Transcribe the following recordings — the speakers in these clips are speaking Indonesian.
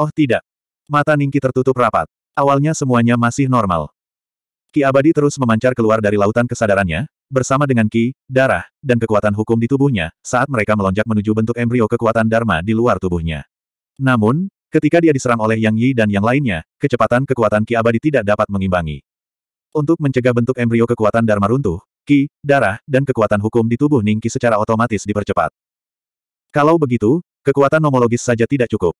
Oh tidak. Mata Ningki tertutup rapat. Awalnya semuanya masih normal. Ki abadi terus memancar keluar dari lautan kesadarannya, bersama dengan ki, darah, dan kekuatan hukum di tubuhnya, saat mereka melonjak menuju bentuk embrio kekuatan Dharma di luar tubuhnya. Namun, ketika dia diserang oleh Yang Yi dan yang lainnya, kecepatan kekuatan ki abadi tidak dapat mengimbangi. Untuk mencegah bentuk embrio kekuatan Dharma runtuh, ki, darah, dan kekuatan hukum di tubuh Ningki secara otomatis dipercepat. Kalau begitu, kekuatan nomologis saja tidak cukup.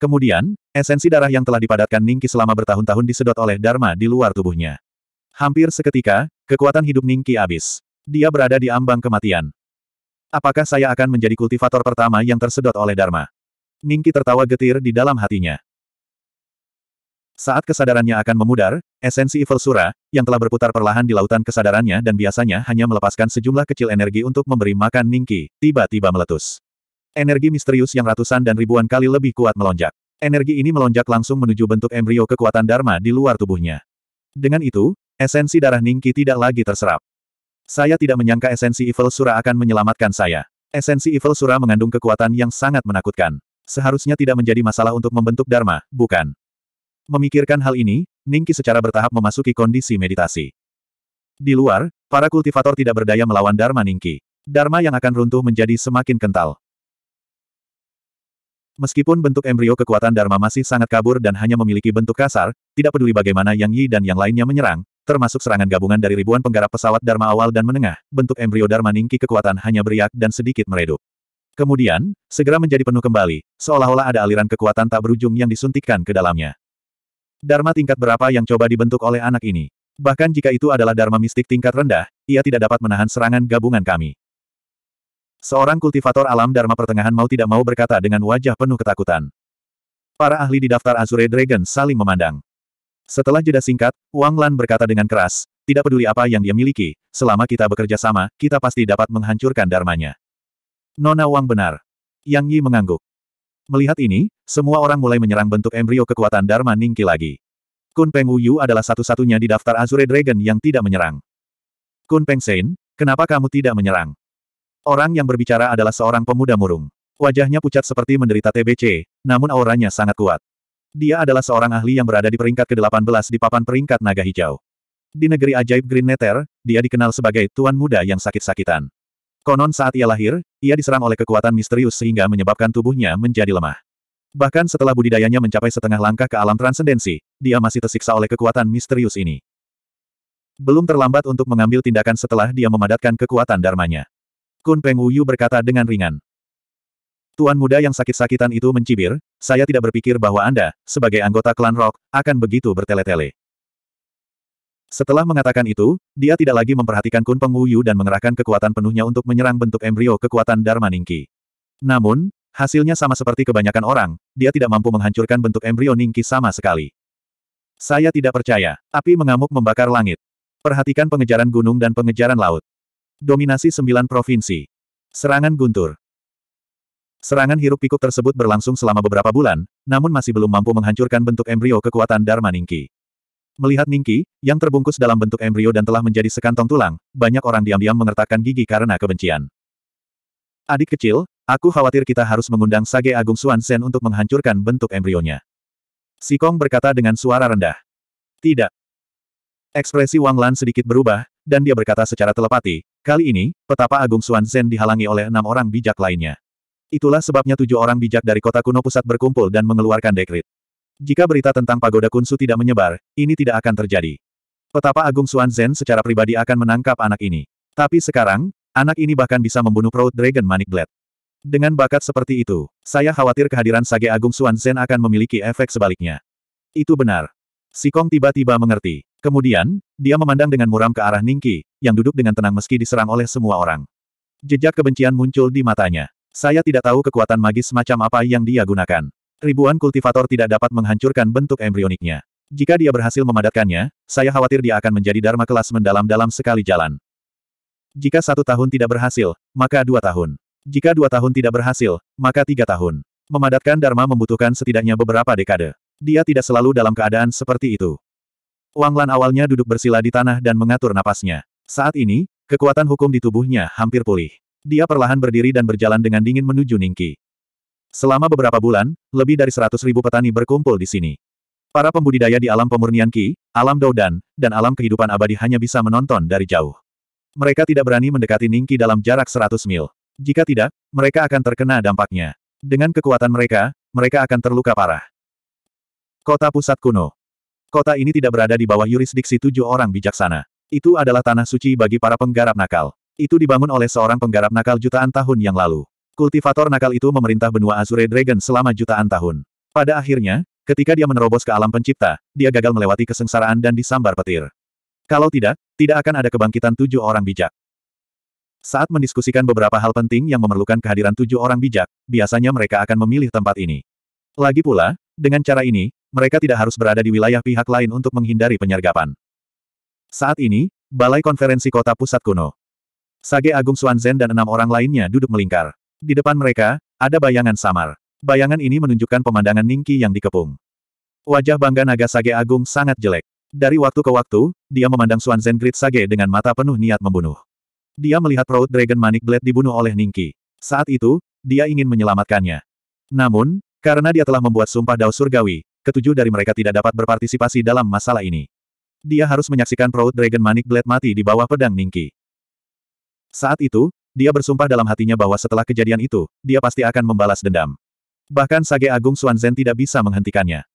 Kemudian, esensi darah yang telah dipadatkan Ningki selama bertahun-tahun disedot oleh Dharma di luar tubuhnya. Hampir seketika, kekuatan hidup Ningki habis. Dia berada di ambang kematian. Apakah saya akan menjadi kultivator pertama yang tersedot oleh Dharma? Ningki tertawa getir di dalam hatinya. Saat kesadarannya akan memudar, esensi Evil Sura, yang telah berputar perlahan di lautan kesadarannya dan biasanya hanya melepaskan sejumlah kecil energi untuk memberi makan Ningki, tiba-tiba meletus. Energi misterius yang ratusan dan ribuan kali lebih kuat melonjak. Energi ini melonjak langsung menuju bentuk embrio kekuatan Dharma di luar tubuhnya. Dengan itu, esensi darah Ningki tidak lagi terserap. Saya tidak menyangka esensi Evil Sura akan menyelamatkan saya. Esensi Evil Sura mengandung kekuatan yang sangat menakutkan. Seharusnya tidak menjadi masalah untuk membentuk Dharma, bukan? Memikirkan hal ini, Ningki secara bertahap memasuki kondisi meditasi. Di luar, para kultivator tidak berdaya melawan Dharma Ningki. Dharma yang akan runtuh menjadi semakin kental. Meskipun bentuk embrio kekuatan Dharma masih sangat kabur dan hanya memiliki bentuk kasar, tidak peduli bagaimana Yang Yi dan yang lainnya menyerang, termasuk serangan gabungan dari ribuan penggarap pesawat Dharma awal dan menengah, bentuk embrio Dharma Ningki kekuatan hanya beriak dan sedikit meredup. Kemudian, segera menjadi penuh kembali, seolah-olah ada aliran kekuatan tak berujung yang disuntikkan ke dalamnya. Dharma tingkat berapa yang coba dibentuk oleh anak ini? Bahkan jika itu adalah Dharma mistik tingkat rendah, ia tidak dapat menahan serangan gabungan kami. Seorang kultivator alam Dharma pertengahan mau tidak mau berkata dengan wajah penuh ketakutan. Para ahli di daftar Azure Dragon saling memandang. Setelah jeda singkat, Wang Lan berkata dengan keras, tidak peduli apa yang dia miliki, selama kita bekerja sama, kita pasti dapat menghancurkan dharmanya. Nona Wang benar. Yang Yi mengangguk. Melihat ini, semua orang mulai menyerang bentuk embrio kekuatan Dharma Ningki lagi. Kun Peng Wuyu adalah satu-satunya di daftar Azure Dragon yang tidak menyerang. Kun Peng Sein, kenapa kamu tidak menyerang? Orang yang berbicara adalah seorang pemuda murung. Wajahnya pucat seperti menderita TBC, namun auranya sangat kuat. Dia adalah seorang ahli yang berada di peringkat ke-18 di papan peringkat naga hijau. Di negeri ajaib Green Nether, dia dikenal sebagai tuan muda yang sakit-sakitan. Konon saat ia lahir, ia diserang oleh kekuatan misterius sehingga menyebabkan tubuhnya menjadi lemah. Bahkan setelah budidayanya mencapai setengah langkah ke alam transendensi, dia masih tersiksa oleh kekuatan misterius ini. Belum terlambat untuk mengambil tindakan setelah dia memadatkan kekuatan darmanya. Kun Peng Wuyu berkata dengan ringan. Tuan muda yang sakit-sakitan itu mencibir, saya tidak berpikir bahwa Anda, sebagai anggota klan Rock, akan begitu bertele-tele. Setelah mengatakan itu, dia tidak lagi memperhatikan Kun Peng Wuyu dan mengerahkan kekuatan penuhnya untuk menyerang bentuk embrio kekuatan Dharma Ningki. Namun, hasilnya sama seperti kebanyakan orang, dia tidak mampu menghancurkan bentuk embrio Ningki sama sekali. Saya tidak percaya. Api mengamuk membakar langit. Perhatikan pengejaran gunung dan pengejaran laut. Dominasi sembilan provinsi. Serangan guntur. Serangan hiruk-pikuk tersebut berlangsung selama beberapa bulan, namun masih belum mampu menghancurkan bentuk embrio kekuatan Dharma Ningki. Melihat Ningki, yang terbungkus dalam bentuk embrio dan telah menjadi sekantong tulang, banyak orang diam-diam mengertakkan gigi karena kebencian. Adik kecil, aku khawatir kita harus mengundang Sage Agung Suan Sen untuk menghancurkan bentuk embrionya. Sikong berkata dengan suara rendah. Tidak. Ekspresi Wang Lan sedikit berubah, dan dia berkata secara telepati, kali ini, petapa Agung Suan Zhen dihalangi oleh enam orang bijak lainnya. Itulah sebabnya tujuh orang bijak dari kota kuno pusat berkumpul dan mengeluarkan dekrit. Jika berita tentang pagoda kunsu tidak menyebar, ini tidak akan terjadi. Petapa Agung Suan Zhen secara pribadi akan menangkap anak ini. Tapi sekarang, anak ini bahkan bisa membunuh Proud Dragon Manic Blade. Dengan bakat seperti itu, saya khawatir kehadiran Sage Agung Suan Zhen akan memiliki efek sebaliknya. Itu benar. Sikong tiba-tiba mengerti. Kemudian, dia memandang dengan muram ke arah Ningki, yang duduk dengan tenang meski diserang oleh semua orang. Jejak kebencian muncul di matanya. Saya tidak tahu kekuatan magis semacam apa yang dia gunakan. Ribuan kultivator tidak dapat menghancurkan bentuk embrioniknya. Jika dia berhasil memadatkannya, saya khawatir dia akan menjadi dharma kelas mendalam dalam sekali jalan. Jika satu tahun tidak berhasil, maka dua tahun. Jika dua tahun tidak berhasil, maka tiga tahun. Memadatkan dharma membutuhkan setidaknya beberapa dekade. Dia tidak selalu dalam keadaan seperti itu. Wang Lan awalnya duduk bersila di tanah dan mengatur napasnya. Saat ini, kekuatan hukum di tubuhnya hampir pulih. Dia perlahan berdiri dan berjalan dengan dingin menuju Ningki. Selama beberapa bulan, lebih dari 100 ribu petani berkumpul di sini. Para pembudidaya di alam pemurnian Ki, alam Doudan, dan alam kehidupan abadi hanya bisa menonton dari jauh. Mereka tidak berani mendekati Ningki dalam jarak seratus mil. Jika tidak, mereka akan terkena dampaknya. Dengan kekuatan mereka, mereka akan terluka parah. Kota Pusat Kuno Kota ini tidak berada di bawah yurisdiksi tujuh orang bijaksana. Itu adalah tanah suci bagi para penggarap nakal. Itu dibangun oleh seorang penggarap nakal jutaan tahun yang lalu. Kultivator nakal itu memerintah benua Azure Dragon selama jutaan tahun. Pada akhirnya, ketika dia menerobos ke alam pencipta, dia gagal melewati kesengsaraan dan disambar petir. Kalau tidak, tidak akan ada kebangkitan tujuh orang bijak. Saat mendiskusikan beberapa hal penting yang memerlukan kehadiran tujuh orang bijak, biasanya mereka akan memilih tempat ini. Lagi pula, dengan cara ini, mereka tidak harus berada di wilayah pihak lain untuk menghindari penyergapan. Saat ini, Balai Konferensi Kota Pusat Kuno. Sage Agung Suanzen dan enam orang lainnya duduk melingkar. Di depan mereka, ada bayangan samar. Bayangan ini menunjukkan pemandangan Ningki yang dikepung. Wajah bangga naga Sage Agung sangat jelek. Dari waktu ke waktu, dia memandang Suanzen Great Sage dengan mata penuh niat membunuh. Dia melihat Proud Dragon Manic Blade dibunuh oleh Ningki. Saat itu, dia ingin menyelamatkannya. Namun, karena dia telah membuat sumpah Dao Surgawi, ketujuh dari mereka tidak dapat berpartisipasi dalam masalah ini. Dia harus menyaksikan Proud Dragon Manic Blade mati di bawah pedang Ningki. Saat itu, dia bersumpah dalam hatinya bahwa setelah kejadian itu, dia pasti akan membalas dendam. Bahkan Sage Agung Xuanzhen tidak bisa menghentikannya.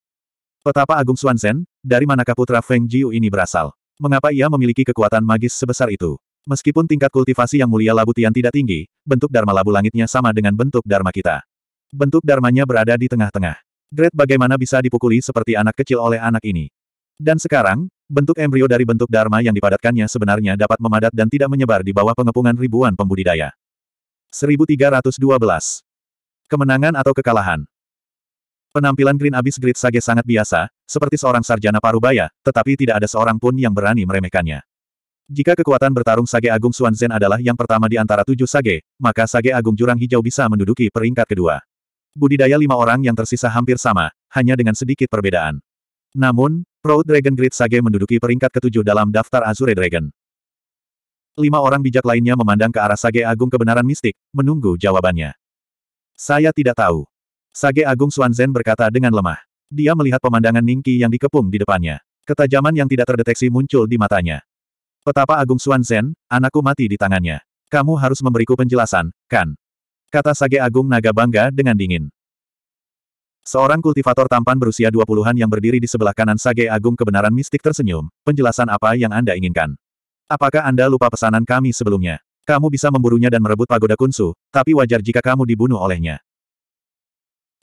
Petapa Agung Xuanzhen, dari manakah putra Feng Jiu ini berasal? Mengapa ia memiliki kekuatan magis sebesar itu? Meskipun tingkat kultivasi yang mulia Labu Tian tidak tinggi, bentuk Dharma Labu Langitnya sama dengan bentuk Dharma kita. Bentuk Dharmanya berada di tengah-tengah. Dread bagaimana bisa dipukuli seperti anak kecil oleh anak ini. Dan sekarang, bentuk embrio dari bentuk Dharma yang dipadatkannya sebenarnya dapat memadat dan tidak menyebar di bawah pengepungan ribuan pembudidaya. 1312. Kemenangan atau kekalahan Penampilan Green Abyss Great Sage sangat biasa, seperti seorang sarjana parubaya, tetapi tidak ada seorang pun yang berani meremehkannya. Jika kekuatan bertarung Sage Agung Zen adalah yang pertama di antara tujuh Sage, maka Sage Agung Jurang Hijau bisa menduduki peringkat kedua budidaya lima orang yang tersisa hampir sama, hanya dengan sedikit perbedaan. Namun, Proud Dragon Great Sage menduduki peringkat ketujuh dalam daftar Azure Dragon. Lima orang bijak lainnya memandang ke arah Sage Agung kebenaran mistik, menunggu jawabannya. Saya tidak tahu. Sage Agung Suanzen berkata dengan lemah. Dia melihat pemandangan Ningki yang dikepung di depannya. Ketajaman yang tidak terdeteksi muncul di matanya. Petapa Agung Suanzen, anakku mati di tangannya. Kamu harus memberiku penjelasan, kan? Kata Sage Agung Naga bangga dengan dingin. Seorang kultivator tampan berusia 20-an yang berdiri di sebelah kanan Sage Agung kebenaran mistik tersenyum, penjelasan apa yang Anda inginkan. Apakah Anda lupa pesanan kami sebelumnya? Kamu bisa memburunya dan merebut pagoda kunsu, tapi wajar jika kamu dibunuh olehnya.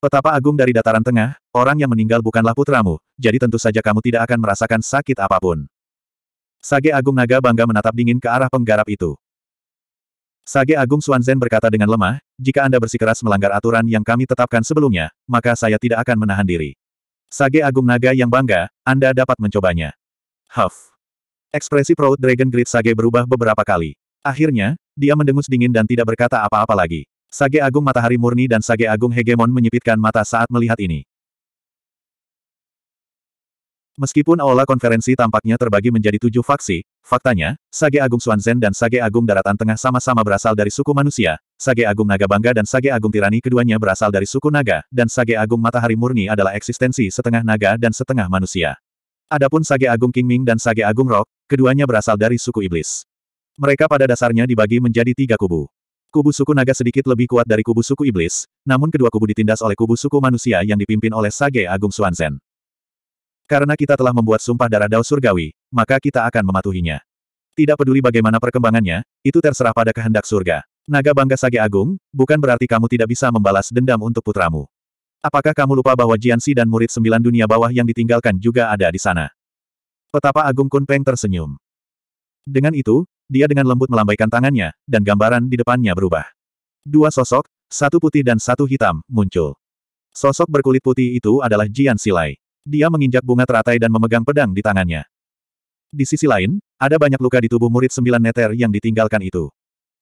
Petapa agung dari dataran tengah, orang yang meninggal bukanlah putramu, jadi tentu saja kamu tidak akan merasakan sakit apapun. Sage Agung Naga bangga menatap dingin ke arah penggarap itu. Sage Agung Suanzen berkata dengan lemah, jika Anda bersikeras melanggar aturan yang kami tetapkan sebelumnya, maka saya tidak akan menahan diri. Sage Agung Naga yang bangga, Anda dapat mencobanya. Huff. Ekspresi Proud Dragon Grid Sage berubah beberapa kali. Akhirnya, dia mendengus dingin dan tidak berkata apa-apa lagi. Sage Agung Matahari Murni dan Sage Agung Hegemon menyipitkan mata saat melihat ini. Meskipun aula konferensi tampaknya terbagi menjadi tujuh faksi, faktanya, Sage Agung Suanzen dan Sage Agung Daratan Tengah sama-sama berasal dari suku manusia, Sage Agung Naga Bangga dan Sage Agung Tirani keduanya berasal dari suku naga, dan Sage Agung Matahari Murni adalah eksistensi setengah naga dan setengah manusia. Adapun Sage Agung King Ming dan Sage Agung Rock, keduanya berasal dari suku iblis. Mereka pada dasarnya dibagi menjadi tiga kubu. Kubu suku naga sedikit lebih kuat dari kubu suku iblis, namun kedua kubu ditindas oleh kubu suku manusia yang dipimpin oleh Sage Agung Suanzen. Karena kita telah membuat sumpah darah Dao Surgawi, maka kita akan mematuhinya. Tidak peduli bagaimana perkembangannya, itu terserah pada kehendak surga. Naga bangga Sage Agung, bukan berarti kamu tidak bisa membalas dendam untuk putramu. Apakah kamu lupa bahwa Jiansi dan murid sembilan dunia bawah yang ditinggalkan juga ada di sana? Petapa Agung Kunpeng tersenyum. Dengan itu, dia dengan lembut melambaikan tangannya, dan gambaran di depannya berubah. Dua sosok, satu putih dan satu hitam, muncul. Sosok berkulit putih itu adalah Jian Silai. Dia menginjak bunga teratai dan memegang pedang di tangannya. Di sisi lain, ada banyak luka di tubuh murid sembilan neter yang ditinggalkan itu.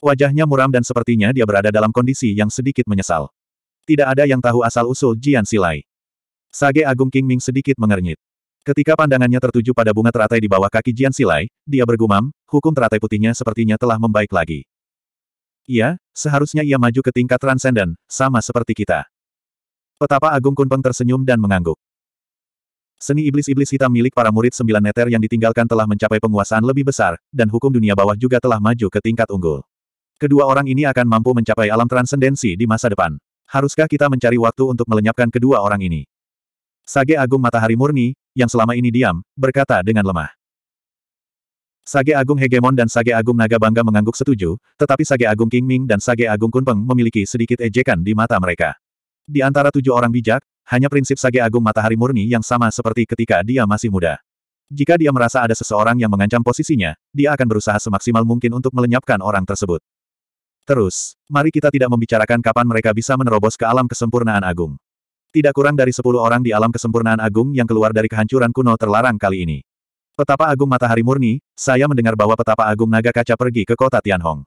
Wajahnya muram dan sepertinya dia berada dalam kondisi yang sedikit menyesal. Tidak ada yang tahu asal-usul Jian Silai. Sage Agung King Ming sedikit mengernyit. Ketika pandangannya tertuju pada bunga teratai di bawah kaki Jian Silai, dia bergumam, hukum teratai putihnya sepertinya telah membaik lagi. Iya, seharusnya ia maju ke tingkat transenden, sama seperti kita. Petapa Agung Kunpeng tersenyum dan mengangguk. Seni iblis-iblis hitam milik para murid sembilan neter yang ditinggalkan telah mencapai penguasaan lebih besar, dan hukum dunia bawah juga telah maju ke tingkat unggul. Kedua orang ini akan mampu mencapai alam transendensi di masa depan. Haruskah kita mencari waktu untuk melenyapkan kedua orang ini? Sage Agung Matahari Murni, yang selama ini diam, berkata dengan lemah. Sage Agung Hegemon dan Sage Agung Naga Bangga mengangguk setuju, tetapi Sage Agung King Ming dan Sage Agung Kunpeng memiliki sedikit ejekan di mata mereka. Di antara tujuh orang bijak, hanya prinsip Sage Agung Matahari Murni yang sama seperti ketika dia masih muda. Jika dia merasa ada seseorang yang mengancam posisinya, dia akan berusaha semaksimal mungkin untuk melenyapkan orang tersebut. Terus, mari kita tidak membicarakan kapan mereka bisa menerobos ke alam kesempurnaan agung. Tidak kurang dari sepuluh orang di alam kesempurnaan agung yang keluar dari kehancuran kuno terlarang kali ini. Petapa Agung Matahari Murni, saya mendengar bahwa Petapa Agung Naga Kaca pergi ke kota Tianhong.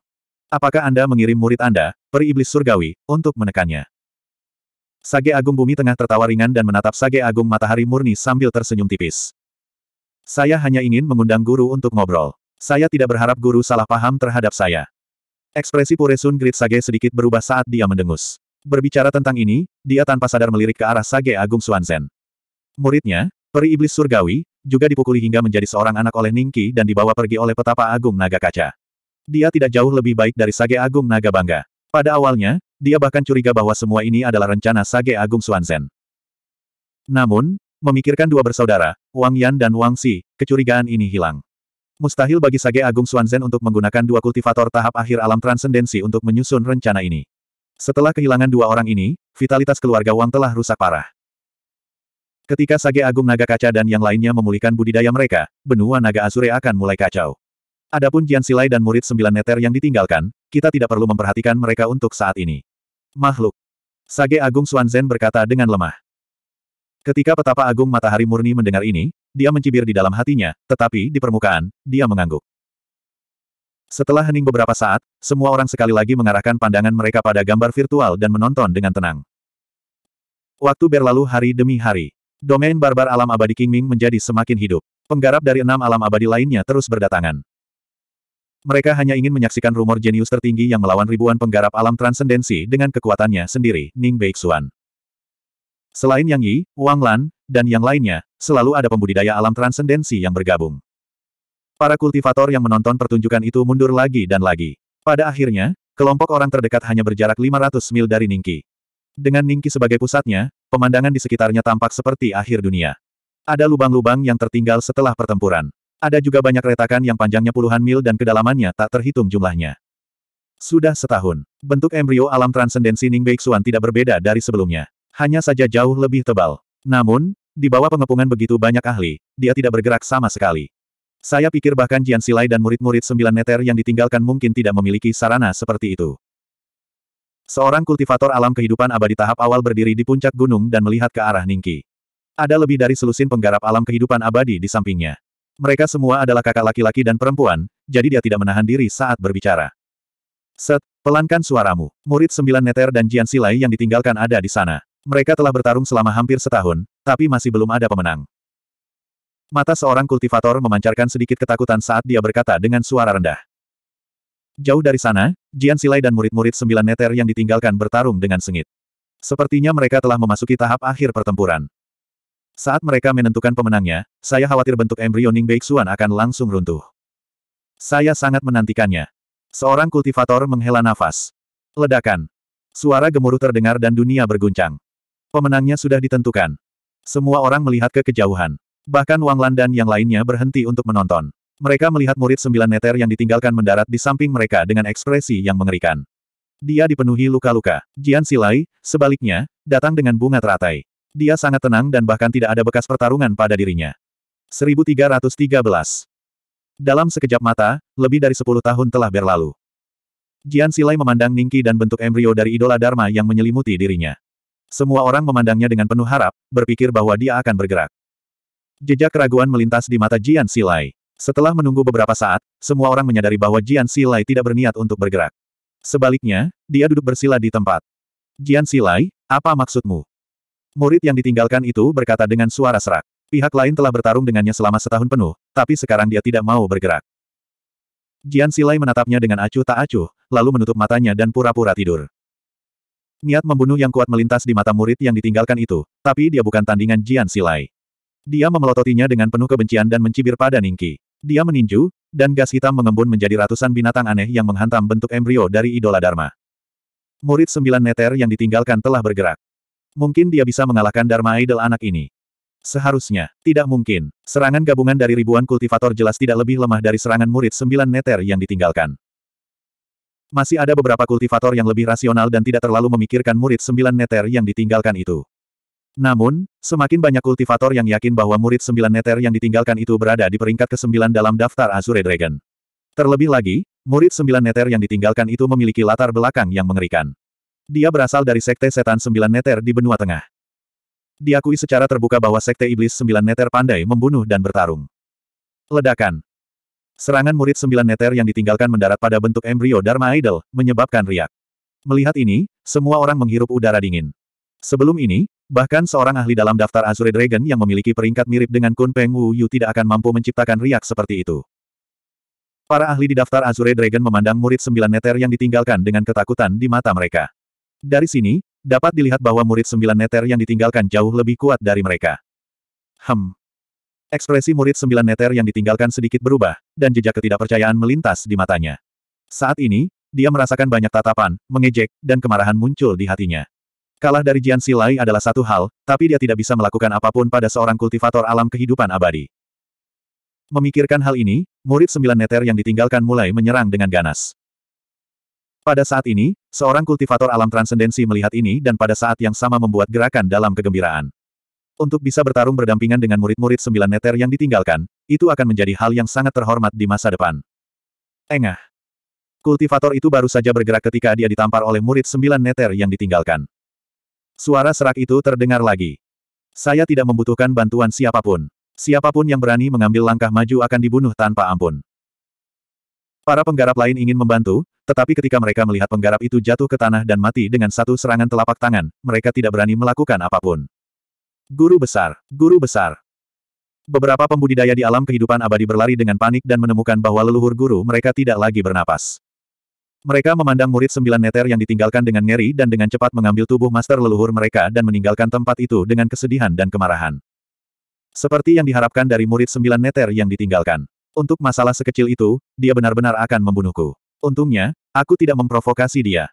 Apakah Anda mengirim murid Anda, peri iblis surgawi, untuk menekannya? Sage Agung Bumi Tengah tertawa ringan dan menatap Sage Agung Matahari Murni sambil tersenyum tipis. Saya hanya ingin mengundang guru untuk ngobrol. Saya tidak berharap guru salah paham terhadap saya. Ekspresi Puresun Grid Sage sedikit berubah saat dia mendengus. Berbicara tentang ini, dia tanpa sadar melirik ke arah Sage Agung Suanzen. Muridnya, peri iblis surgawi, juga dipukuli hingga menjadi seorang anak oleh Ningki dan dibawa pergi oleh petapa Agung Naga Kaca. Dia tidak jauh lebih baik dari Sage Agung Naga Bangga. Pada awalnya, dia bahkan curiga bahwa semua ini adalah rencana Sage Agung Suanzen. Namun, memikirkan dua bersaudara, Wang Yan dan Wang Si, kecurigaan ini hilang. Mustahil bagi Sage Agung Suanzen untuk menggunakan dua kultivator tahap akhir alam transendensi untuk menyusun rencana ini. Setelah kehilangan dua orang ini, vitalitas keluarga Wang telah rusak parah. Ketika Sage Agung Naga Kaca dan yang lainnya memulihkan budidaya mereka, benua Naga Azure akan mulai kacau. Adapun jian Silai dan murid sembilan neter yang ditinggalkan, kita tidak perlu memperhatikan mereka untuk saat ini. Makhluk. Sage Agung Zhen berkata dengan lemah. Ketika petapa Agung Matahari Murni mendengar ini, dia mencibir di dalam hatinya, tetapi di permukaan, dia mengangguk. Setelah hening beberapa saat, semua orang sekali lagi mengarahkan pandangan mereka pada gambar virtual dan menonton dengan tenang. Waktu berlalu hari demi hari. Domain barbar alam abadi King Ming menjadi semakin hidup. Penggarap dari enam alam abadi lainnya terus berdatangan. Mereka hanya ingin menyaksikan rumor jenius tertinggi yang melawan ribuan penggarap alam transendensi dengan kekuatannya sendiri, Ning Beixuan. Selain Yang Yi, Wang Lan, dan yang lainnya, selalu ada pembudidaya alam transendensi yang bergabung. Para kultivator yang menonton pertunjukan itu mundur lagi dan lagi. Pada akhirnya, kelompok orang terdekat hanya berjarak 500 mil dari Ningki. Dengan Ningki sebagai pusatnya, pemandangan di sekitarnya tampak seperti akhir dunia. Ada lubang-lubang yang tertinggal setelah pertempuran. Ada juga banyak retakan yang panjangnya puluhan mil dan kedalamannya tak terhitung jumlahnya. Sudah setahun, bentuk embrio alam transendensi Ning Beixuan tidak berbeda dari sebelumnya. Hanya saja jauh lebih tebal. Namun, di bawah pengepungan begitu banyak ahli, dia tidak bergerak sama sekali. Saya pikir bahkan Jian Silai dan murid-murid sembilan neter yang ditinggalkan mungkin tidak memiliki sarana seperti itu. Seorang kultivator alam kehidupan abadi tahap awal berdiri di puncak gunung dan melihat ke arah Ningki. Ada lebih dari selusin penggarap alam kehidupan abadi di sampingnya. Mereka semua adalah kakak laki-laki dan perempuan, jadi dia tidak menahan diri saat berbicara. Set, pelankan suaramu. Murid sembilan neter dan Jian Silai yang ditinggalkan ada di sana. Mereka telah bertarung selama hampir setahun, tapi masih belum ada pemenang. Mata seorang kultivator memancarkan sedikit ketakutan saat dia berkata dengan suara rendah. Jauh dari sana, Jian Silai dan murid-murid sembilan neter yang ditinggalkan bertarung dengan sengit. Sepertinya mereka telah memasuki tahap akhir pertempuran. Saat mereka menentukan pemenangnya, saya khawatir bentuk embrio Ning Beixuan akan langsung runtuh. Saya sangat menantikannya. Seorang kultivator menghela nafas. Ledakan. Suara gemuruh terdengar dan dunia berguncang. Pemenangnya sudah ditentukan. Semua orang melihat ke kejauhan. Bahkan Wang Lan dan yang lainnya berhenti untuk menonton. Mereka melihat murid sembilan neter yang ditinggalkan mendarat di samping mereka dengan ekspresi yang mengerikan. Dia dipenuhi luka-luka. Jian Silai, sebaliknya, datang dengan bunga teratai. Dia sangat tenang dan bahkan tidak ada bekas pertarungan pada dirinya. 1313 Dalam sekejap mata, lebih dari sepuluh tahun telah berlalu. Jian Silai memandang Ningki dan bentuk embrio dari idola Dharma yang menyelimuti dirinya. Semua orang memandangnya dengan penuh harap, berpikir bahwa dia akan bergerak. Jejak keraguan melintas di mata Jian Silai. Setelah menunggu beberapa saat, semua orang menyadari bahwa Jian Silai tidak berniat untuk bergerak. Sebaliknya, dia duduk bersila di tempat. Jian Silai, apa maksudmu? Murid yang ditinggalkan itu berkata dengan suara serak. Pihak lain telah bertarung dengannya selama setahun penuh, tapi sekarang dia tidak mau bergerak. Jian Silai menatapnya dengan acuh tak acuh, lalu menutup matanya dan pura-pura tidur. Niat membunuh yang kuat melintas di mata murid yang ditinggalkan itu, tapi dia bukan tandingan Jian Silai. Dia memelototinya dengan penuh kebencian dan mencibir pada Ningki. Dia meninju, dan gas hitam mengembun menjadi ratusan binatang aneh yang menghantam bentuk embrio dari idola Dharma. Murid sembilan neter yang ditinggalkan telah bergerak. Mungkin dia bisa mengalahkan Dharma Idol anak ini. Seharusnya, tidak mungkin. Serangan gabungan dari ribuan kultivator jelas tidak lebih lemah dari serangan murid sembilan neter yang ditinggalkan. Masih ada beberapa kultivator yang lebih rasional dan tidak terlalu memikirkan murid sembilan neter yang ditinggalkan itu. Namun, semakin banyak kultivator yang yakin bahwa murid sembilan neter yang ditinggalkan itu berada di peringkat ke-9 dalam daftar Azure Dragon. Terlebih lagi, murid sembilan neter yang ditinggalkan itu memiliki latar belakang yang mengerikan. Dia berasal dari Sekte Setan Sembilan Neter di Benua Tengah. Diakui secara terbuka bahwa Sekte Iblis Sembilan Neter pandai membunuh dan bertarung. Ledakan. Serangan murid Sembilan Neter yang ditinggalkan mendarat pada bentuk embrio Dharma Idol, menyebabkan riak. Melihat ini, semua orang menghirup udara dingin. Sebelum ini, bahkan seorang ahli dalam daftar Azure Dragon yang memiliki peringkat mirip dengan Kun Peng Wu Yu tidak akan mampu menciptakan riak seperti itu. Para ahli di daftar Azure Dragon memandang murid sembilan neter yang ditinggalkan dengan ketakutan di mata mereka. Dari sini, dapat dilihat bahwa murid sembilan neter yang ditinggalkan jauh lebih kuat dari mereka. Hem. Ekspresi murid sembilan neter yang ditinggalkan sedikit berubah, dan jejak ketidakpercayaan melintas di matanya. Saat ini, dia merasakan banyak tatapan, mengejek, dan kemarahan muncul di hatinya. Kalah dari Jian Silai adalah satu hal, tapi dia tidak bisa melakukan apapun pada seorang kultivator alam kehidupan abadi. Memikirkan hal ini, murid sembilan neter yang ditinggalkan mulai menyerang dengan ganas. Pada saat ini, seorang kultivator alam transendensi melihat ini dan pada saat yang sama membuat gerakan dalam kegembiraan. Untuk bisa bertarung berdampingan dengan murid-murid sembilan neter yang ditinggalkan, itu akan menjadi hal yang sangat terhormat di masa depan. Engah. Kultivator itu baru saja bergerak ketika dia ditampar oleh murid sembilan neter yang ditinggalkan. Suara serak itu terdengar lagi. Saya tidak membutuhkan bantuan siapapun. Siapapun yang berani mengambil langkah maju akan dibunuh tanpa ampun. Para penggarap lain ingin membantu, tetapi ketika mereka melihat penggarap itu jatuh ke tanah dan mati dengan satu serangan telapak tangan, mereka tidak berani melakukan apapun. Guru besar, guru besar. Beberapa pembudidaya di alam kehidupan abadi berlari dengan panik dan menemukan bahwa leluhur guru mereka tidak lagi bernapas. Mereka memandang murid sembilan neter yang ditinggalkan dengan ngeri dan dengan cepat mengambil tubuh master leluhur mereka dan meninggalkan tempat itu dengan kesedihan dan kemarahan. Seperti yang diharapkan dari murid sembilan neter yang ditinggalkan. Untuk masalah sekecil itu, dia benar-benar akan membunuhku. Untungnya, aku tidak memprovokasi dia.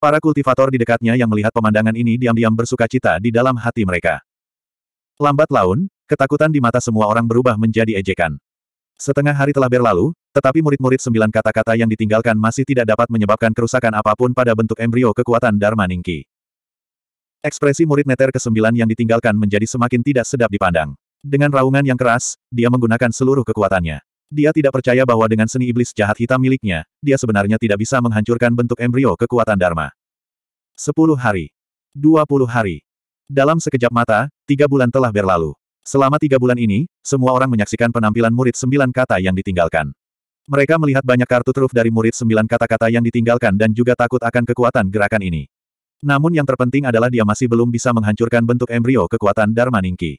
Para kultivator di dekatnya yang melihat pemandangan ini diam-diam bersuka cita di dalam hati mereka. Lambat laun, ketakutan di mata semua orang berubah menjadi ejekan. Setengah hari telah berlalu, tetapi murid-murid sembilan kata-kata yang ditinggalkan masih tidak dapat menyebabkan kerusakan apapun pada bentuk embrio kekuatan Dharma Ningki. Ekspresi murid neter kesembilan yang ditinggalkan menjadi semakin tidak sedap dipandang. Dengan raungan yang keras, dia menggunakan seluruh kekuatannya. Dia tidak percaya bahwa dengan seni iblis jahat hitam miliknya, dia sebenarnya tidak bisa menghancurkan bentuk embrio kekuatan Dharma. Sepuluh hari. dua puluh hari. Dalam sekejap mata, tiga bulan telah berlalu. Selama tiga bulan ini, semua orang menyaksikan penampilan murid sembilan kata yang ditinggalkan. Mereka melihat banyak kartu truf dari murid sembilan kata-kata yang ditinggalkan dan juga takut akan kekuatan gerakan ini. Namun yang terpenting adalah dia masih belum bisa menghancurkan bentuk embrio kekuatan Dharma Ningki.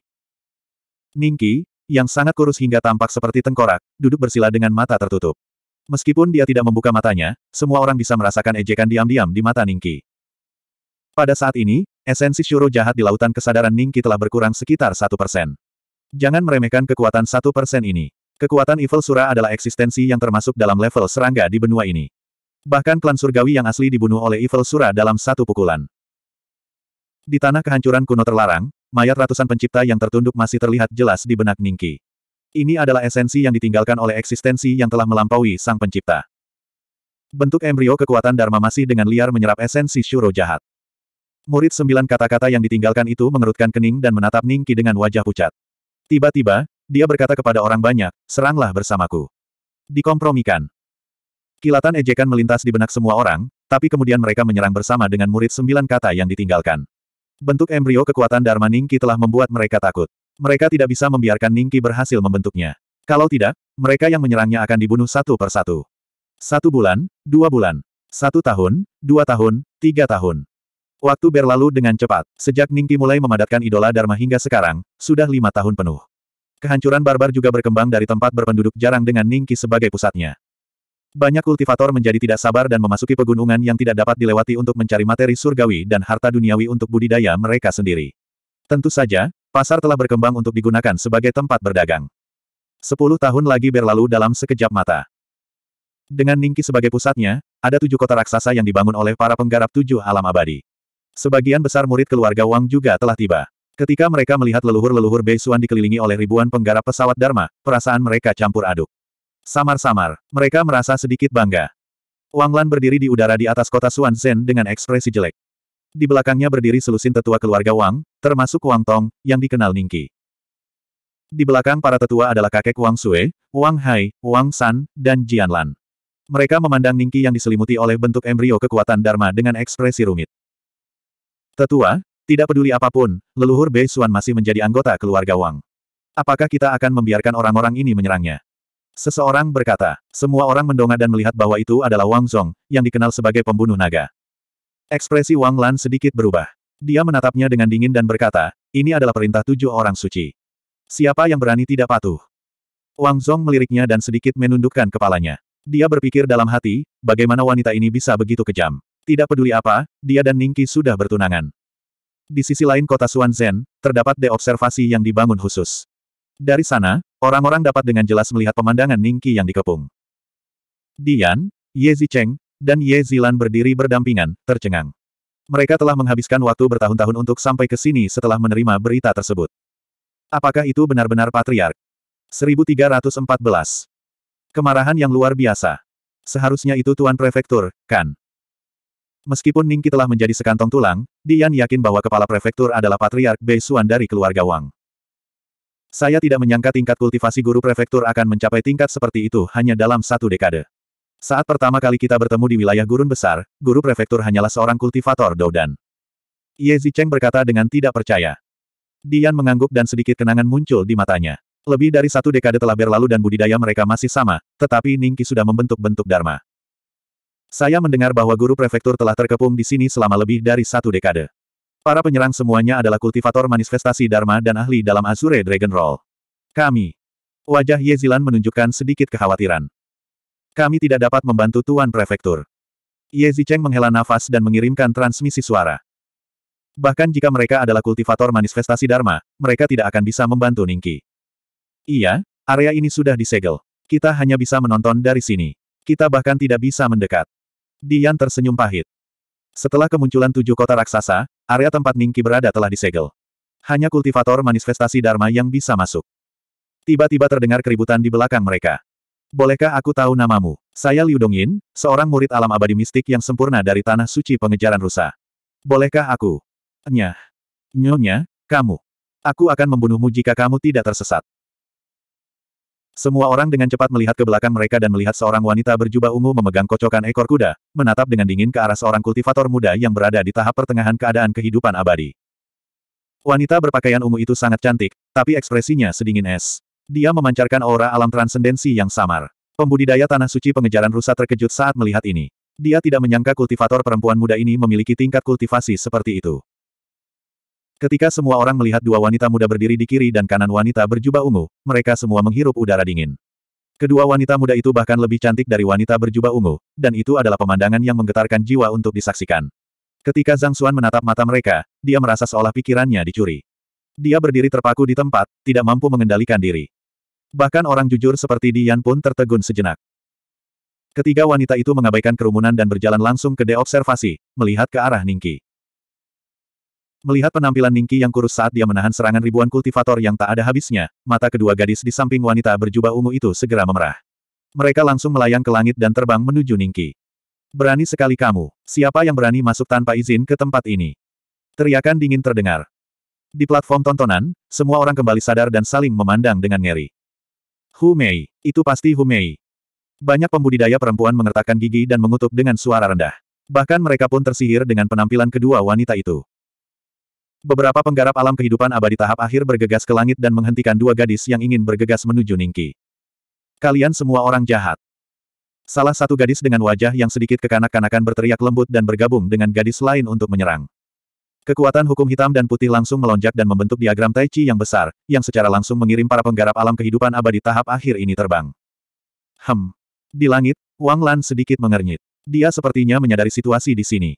Ningki, yang sangat kurus hingga tampak seperti tengkorak, duduk bersila dengan mata tertutup. Meskipun dia tidak membuka matanya, semua orang bisa merasakan ejekan diam-diam di mata Ningki. Pada saat ini, esensi Shuro jahat di lautan kesadaran Ningki telah berkurang sekitar satu persen. Jangan meremehkan kekuatan satu persen ini. Kekuatan Evil Sura adalah eksistensi yang termasuk dalam level serangga di benua ini. Bahkan klan surgawi yang asli dibunuh oleh Evil Sura dalam satu pukulan. Di tanah kehancuran kuno terlarang, Mayat ratusan pencipta yang tertunduk masih terlihat jelas di benak Ningki. Ini adalah esensi yang ditinggalkan oleh eksistensi yang telah melampaui sang pencipta. Bentuk embrio kekuatan Dharma masih dengan liar menyerap esensi Shuro jahat. Murid sembilan kata-kata yang ditinggalkan itu mengerutkan kening dan menatap Ningki dengan wajah pucat. Tiba-tiba, dia berkata kepada orang banyak, seranglah bersamaku. Dikompromikan. Kilatan ejekan melintas di benak semua orang, tapi kemudian mereka menyerang bersama dengan murid sembilan kata yang ditinggalkan. Bentuk embrio kekuatan Dharma Ningki telah membuat mereka takut. Mereka tidak bisa membiarkan Ningki berhasil membentuknya. Kalau tidak, mereka yang menyerangnya akan dibunuh satu per satu. Satu bulan, dua bulan, satu tahun, dua tahun, tiga tahun. Waktu berlalu dengan cepat. Sejak Ningki mulai memadatkan idola Dharma hingga sekarang, sudah lima tahun penuh. Kehancuran barbar juga berkembang dari tempat berpenduduk jarang dengan Ningki sebagai pusatnya. Banyak kultivator menjadi tidak sabar dan memasuki pegunungan yang tidak dapat dilewati untuk mencari materi surgawi dan harta duniawi untuk budidaya mereka sendiri. Tentu saja, pasar telah berkembang untuk digunakan sebagai tempat berdagang. Sepuluh tahun lagi berlalu dalam sekejap mata. Dengan Ningki sebagai pusatnya, ada tujuh kota raksasa yang dibangun oleh para penggarap tujuh alam abadi. Sebagian besar murid keluarga Wang juga telah tiba. Ketika mereka melihat leluhur-leluhur Beisuan dikelilingi oleh ribuan penggarap pesawat Dharma, perasaan mereka campur aduk. Samar-samar, mereka merasa sedikit bangga. Wang Lan berdiri di udara di atas kota Zhen dengan ekspresi jelek. Di belakangnya berdiri selusin tetua keluarga Wang, termasuk Wang Tong, yang dikenal Ningki. Di belakang para tetua adalah kakek Wang Sue, Wang Hai, Wang San, dan Jian Lan. Mereka memandang Ningki yang diselimuti oleh bentuk embrio kekuatan Dharma dengan ekspresi rumit. Tetua, tidak peduli apapun, leluhur Bei Suan masih menjadi anggota keluarga Wang. Apakah kita akan membiarkan orang-orang ini menyerangnya? Seseorang berkata, semua orang mendongak dan melihat bahwa itu adalah Wang Zhong, yang dikenal sebagai pembunuh naga. Ekspresi Wang Lan sedikit berubah. Dia menatapnya dengan dingin dan berkata, ini adalah perintah tujuh orang suci. Siapa yang berani tidak patuh? Wang Zhong meliriknya dan sedikit menundukkan kepalanya. Dia berpikir dalam hati, bagaimana wanita ini bisa begitu kejam. Tidak peduli apa, dia dan Ningki sudah bertunangan. Di sisi lain kota Suanzhen terdapat deobservasi yang dibangun khusus. Dari sana, orang-orang dapat dengan jelas melihat pemandangan Ningki yang dikepung. Dian, Ye Zicheng, dan Ye Zilan berdiri berdampingan, tercengang. Mereka telah menghabiskan waktu bertahun-tahun untuk sampai ke sini setelah menerima berita tersebut. Apakah itu benar-benar patriark? 1314. Kemarahan yang luar biasa. Seharusnya itu Tuan Prefektur, kan? Meskipun Ningki telah menjadi sekantong tulang, Dian yakin bahwa kepala prefektur adalah patriark Bei Xuan dari keluarga Wang. Saya tidak menyangka tingkat kultivasi guru prefektur akan mencapai tingkat seperti itu hanya dalam satu dekade. Saat pertama kali kita bertemu di wilayah gurun besar, guru prefektur hanyalah seorang kultivator Doudan. Ye Zicheng berkata dengan tidak percaya. Dian mengangguk dan sedikit kenangan muncul di matanya. Lebih dari satu dekade telah berlalu dan budidaya mereka masih sama, tetapi Ningki sudah membentuk bentuk Dharma. Saya mendengar bahwa guru prefektur telah terkepung di sini selama lebih dari satu dekade. Para penyerang semuanya adalah kultivator manifestasi Dharma dan ahli dalam Azure Dragon Roll. Kami. Wajah Yezilan menunjukkan sedikit kekhawatiran. Kami tidak dapat membantu Tuan Prefektur. Ye Cheng menghela nafas dan mengirimkan transmisi suara. Bahkan jika mereka adalah kultivator manifestasi Dharma, mereka tidak akan bisa membantu Ningki. Iya, area ini sudah disegel. Kita hanya bisa menonton dari sini. Kita bahkan tidak bisa mendekat. Dian tersenyum pahit. Setelah kemunculan tujuh kota raksasa, area tempat Ningki berada telah disegel. Hanya kultivator manifestasi Dharma yang bisa masuk. Tiba-tiba terdengar keributan di belakang mereka. Bolehkah aku tahu namamu? Saya Liu Dongyin, seorang murid alam abadi mistik yang sempurna dari tanah suci pengejaran rusa. Bolehkah aku? Nyah. Nyonya, kamu. Aku akan membunuhmu jika kamu tidak tersesat. Semua orang dengan cepat melihat ke belakang mereka dan melihat seorang wanita berjubah ungu memegang kocokan ekor kuda, menatap dengan dingin ke arah seorang kultivator muda yang berada di tahap pertengahan keadaan kehidupan abadi. Wanita berpakaian ungu itu sangat cantik, tapi ekspresinya sedingin es. Dia memancarkan aura alam transendensi yang samar. Pembudidaya Tanah Suci pengejaran rusa terkejut saat melihat ini. Dia tidak menyangka kultivator perempuan muda ini memiliki tingkat kultivasi seperti itu. Ketika semua orang melihat dua wanita muda berdiri di kiri dan kanan wanita berjubah ungu, mereka semua menghirup udara dingin. Kedua wanita muda itu bahkan lebih cantik dari wanita berjubah ungu, dan itu adalah pemandangan yang menggetarkan jiwa untuk disaksikan. Ketika Zhang Xuan menatap mata mereka, dia merasa seolah pikirannya dicuri. Dia berdiri terpaku di tempat, tidak mampu mengendalikan diri. Bahkan orang jujur seperti Dian pun tertegun sejenak. Ketiga wanita itu mengabaikan kerumunan dan berjalan langsung ke deobservasi, melihat ke arah Ningki. Melihat penampilan Ningki yang kurus saat dia menahan serangan ribuan kultivator yang tak ada habisnya, mata kedua gadis di samping wanita berjubah ungu itu segera memerah. Mereka langsung melayang ke langit dan terbang menuju Ningki. Berani sekali kamu, siapa yang berani masuk tanpa izin ke tempat ini? Teriakan dingin terdengar. Di platform tontonan, semua orang kembali sadar dan saling memandang dengan ngeri. Hu Mei, itu pasti Hu Mei. Banyak pembudidaya perempuan mengertakkan gigi dan mengutuk dengan suara rendah. Bahkan mereka pun tersihir dengan penampilan kedua wanita itu. Beberapa penggarap alam kehidupan abadi tahap akhir bergegas ke langit dan menghentikan dua gadis yang ingin bergegas menuju Ningki. Kalian semua orang jahat. Salah satu gadis dengan wajah yang sedikit kekanak-kanakan berteriak lembut dan bergabung dengan gadis lain untuk menyerang. Kekuatan hukum hitam dan putih langsung melonjak dan membentuk diagram Tai Chi yang besar, yang secara langsung mengirim para penggarap alam kehidupan abadi tahap akhir ini terbang. Hem. Di langit, Wang Lan sedikit mengernyit. Dia sepertinya menyadari situasi di sini.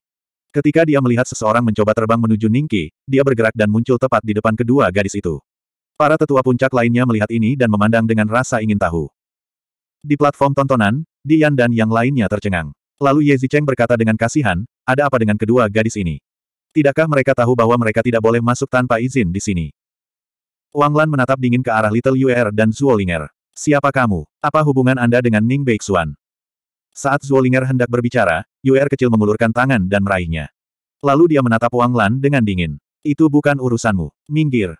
Ketika dia melihat seseorang mencoba terbang menuju Ningki, dia bergerak dan muncul tepat di depan kedua gadis itu. Para tetua puncak lainnya melihat ini dan memandang dengan rasa ingin tahu. Di platform tontonan, Dian dan yang lainnya tercengang. Lalu Ye Zicheng berkata dengan kasihan, ada apa dengan kedua gadis ini? Tidakkah mereka tahu bahwa mereka tidak boleh masuk tanpa izin di sini? Wang Lan menatap dingin ke arah Little Yuer dan Ling'er. Siapa kamu? Apa hubungan Anda dengan Ning Beixuan? Saat Zuolinger hendak berbicara, Yuer kecil mengulurkan tangan dan meraihnya. Lalu dia menatap Wang Lan dengan dingin. Itu bukan urusanmu. Minggir.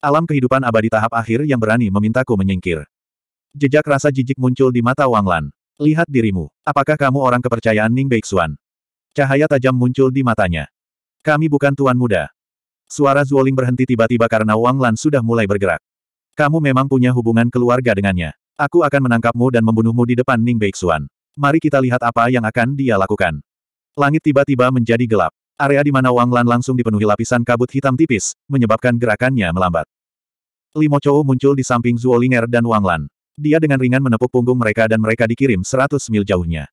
Alam kehidupan abadi tahap akhir yang berani memintaku menyingkir. Jejak rasa jijik muncul di mata Wang Lan. Lihat dirimu. Apakah kamu orang kepercayaan Ning Beixuan? Cahaya tajam muncul di matanya. Kami bukan tuan muda. Suara Zuoling berhenti tiba-tiba karena Wang Lan sudah mulai bergerak. Kamu memang punya hubungan keluarga dengannya. Aku akan menangkapmu dan membunuhmu di depan Ning Beixuan. Mari kita lihat apa yang akan dia lakukan. Langit tiba-tiba menjadi gelap. Area di mana Wang Lan langsung dipenuhi lapisan kabut hitam tipis, menyebabkan gerakannya melambat. Limo Chou muncul di samping Zuo Linger dan Wang Lan. Dia dengan ringan menepuk punggung mereka dan mereka dikirim 100 mil jauhnya.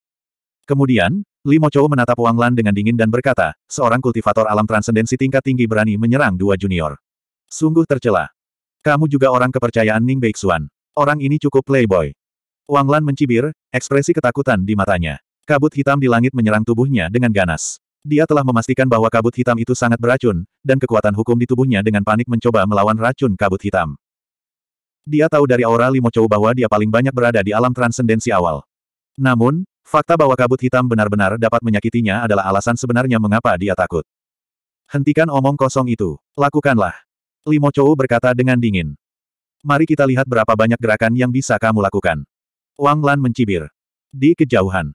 Kemudian, Limo Chou menatap Wang Lan dengan dingin dan berkata, seorang kultivator alam transendensi tingkat tinggi berani menyerang dua junior. Sungguh tercela. Kamu juga orang kepercayaan Ning Beixuan. Orang ini cukup playboy. Wang Lan mencibir, ekspresi ketakutan di matanya. Kabut hitam di langit menyerang tubuhnya dengan ganas. Dia telah memastikan bahwa kabut hitam itu sangat beracun, dan kekuatan hukum di tubuhnya dengan panik mencoba melawan racun kabut hitam. Dia tahu dari aura Chou bahwa dia paling banyak berada di alam transendensi awal. Namun, fakta bahwa kabut hitam benar-benar dapat menyakitinya adalah alasan sebenarnya mengapa dia takut. Hentikan omong kosong itu. Lakukanlah. Chou berkata dengan dingin. Mari kita lihat berapa banyak gerakan yang bisa kamu lakukan. Wang Lan mencibir. Di kejauhan.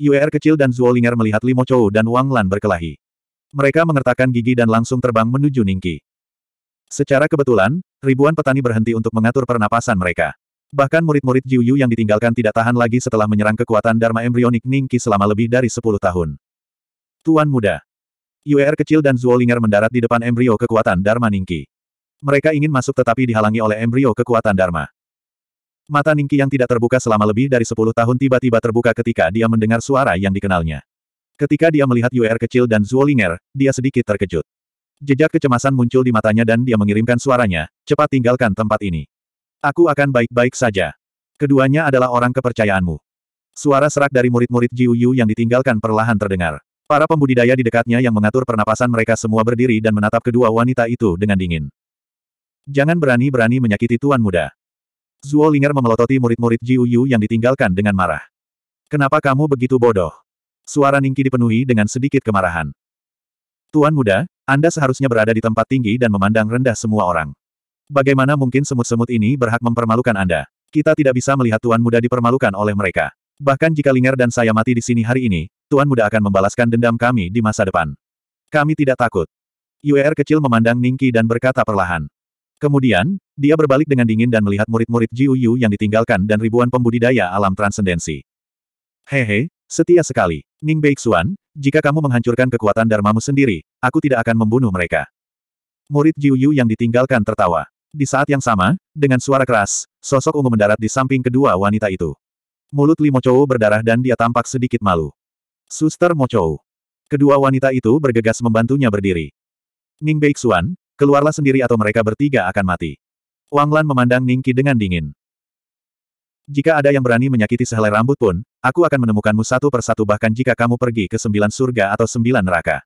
Yuer kecil dan Zuolinger melihat Limo Chou dan Wang Lan berkelahi. Mereka mengertakkan gigi dan langsung terbang menuju Ningki. Secara kebetulan, ribuan petani berhenti untuk mengatur pernapasan mereka. Bahkan murid-murid Jiu Yu yang ditinggalkan tidak tahan lagi setelah menyerang kekuatan Dharma embrionik Ningki selama lebih dari 10 tahun. Tuan muda. Yuer kecil dan Zuolinger mendarat di depan embrio kekuatan Dharma Ningki. Mereka ingin masuk tetapi dihalangi oleh embrio kekuatan Dharma. Mata Ningki yang tidak terbuka selama lebih dari sepuluh tahun tiba-tiba terbuka ketika dia mendengar suara yang dikenalnya. Ketika dia melihat UR kecil dan Zuolinger, dia sedikit terkejut. Jejak kecemasan muncul di matanya dan dia mengirimkan suaranya, cepat tinggalkan tempat ini. Aku akan baik-baik saja. Keduanya adalah orang kepercayaanmu. Suara serak dari murid-murid Jiu Yu yang ditinggalkan perlahan terdengar. Para pembudidaya di dekatnya yang mengatur pernapasan mereka semua berdiri dan menatap kedua wanita itu dengan dingin. Jangan berani-berani menyakiti tuan muda. Zuo Linger memelototi murid-murid Jiuyu Yu yang ditinggalkan dengan marah. Kenapa kamu begitu bodoh? Suara Ningki dipenuhi dengan sedikit kemarahan. Tuan muda, Anda seharusnya berada di tempat tinggi dan memandang rendah semua orang. Bagaimana mungkin semut-semut ini berhak mempermalukan Anda? Kita tidak bisa melihat Tuan muda dipermalukan oleh mereka. Bahkan jika Linger dan saya mati di sini hari ini, Tuan muda akan membalaskan dendam kami di masa depan. Kami tidak takut. Yuer kecil memandang Ningki dan berkata perlahan. Kemudian, dia berbalik dengan dingin dan melihat murid-murid Jiu Yu yang ditinggalkan dan ribuan pembudidaya alam transendensi. Hehe, setia sekali. Ning Beixuan, jika kamu menghancurkan kekuatan Dharmamu sendiri, aku tidak akan membunuh mereka. Murid Jiu Yu yang ditinggalkan tertawa. Di saat yang sama, dengan suara keras, sosok ungu mendarat di samping kedua wanita itu. Mulut Li Mochou berdarah dan dia tampak sedikit malu. Suster Mochou. Kedua wanita itu bergegas membantunya berdiri. Ning Beixuan, keluarlah sendiri atau mereka bertiga akan mati. Wang Lan memandang Ningki dengan dingin. Jika ada yang berani menyakiti sehelai rambut pun, aku akan menemukanmu satu persatu bahkan jika kamu pergi ke sembilan surga atau sembilan neraka.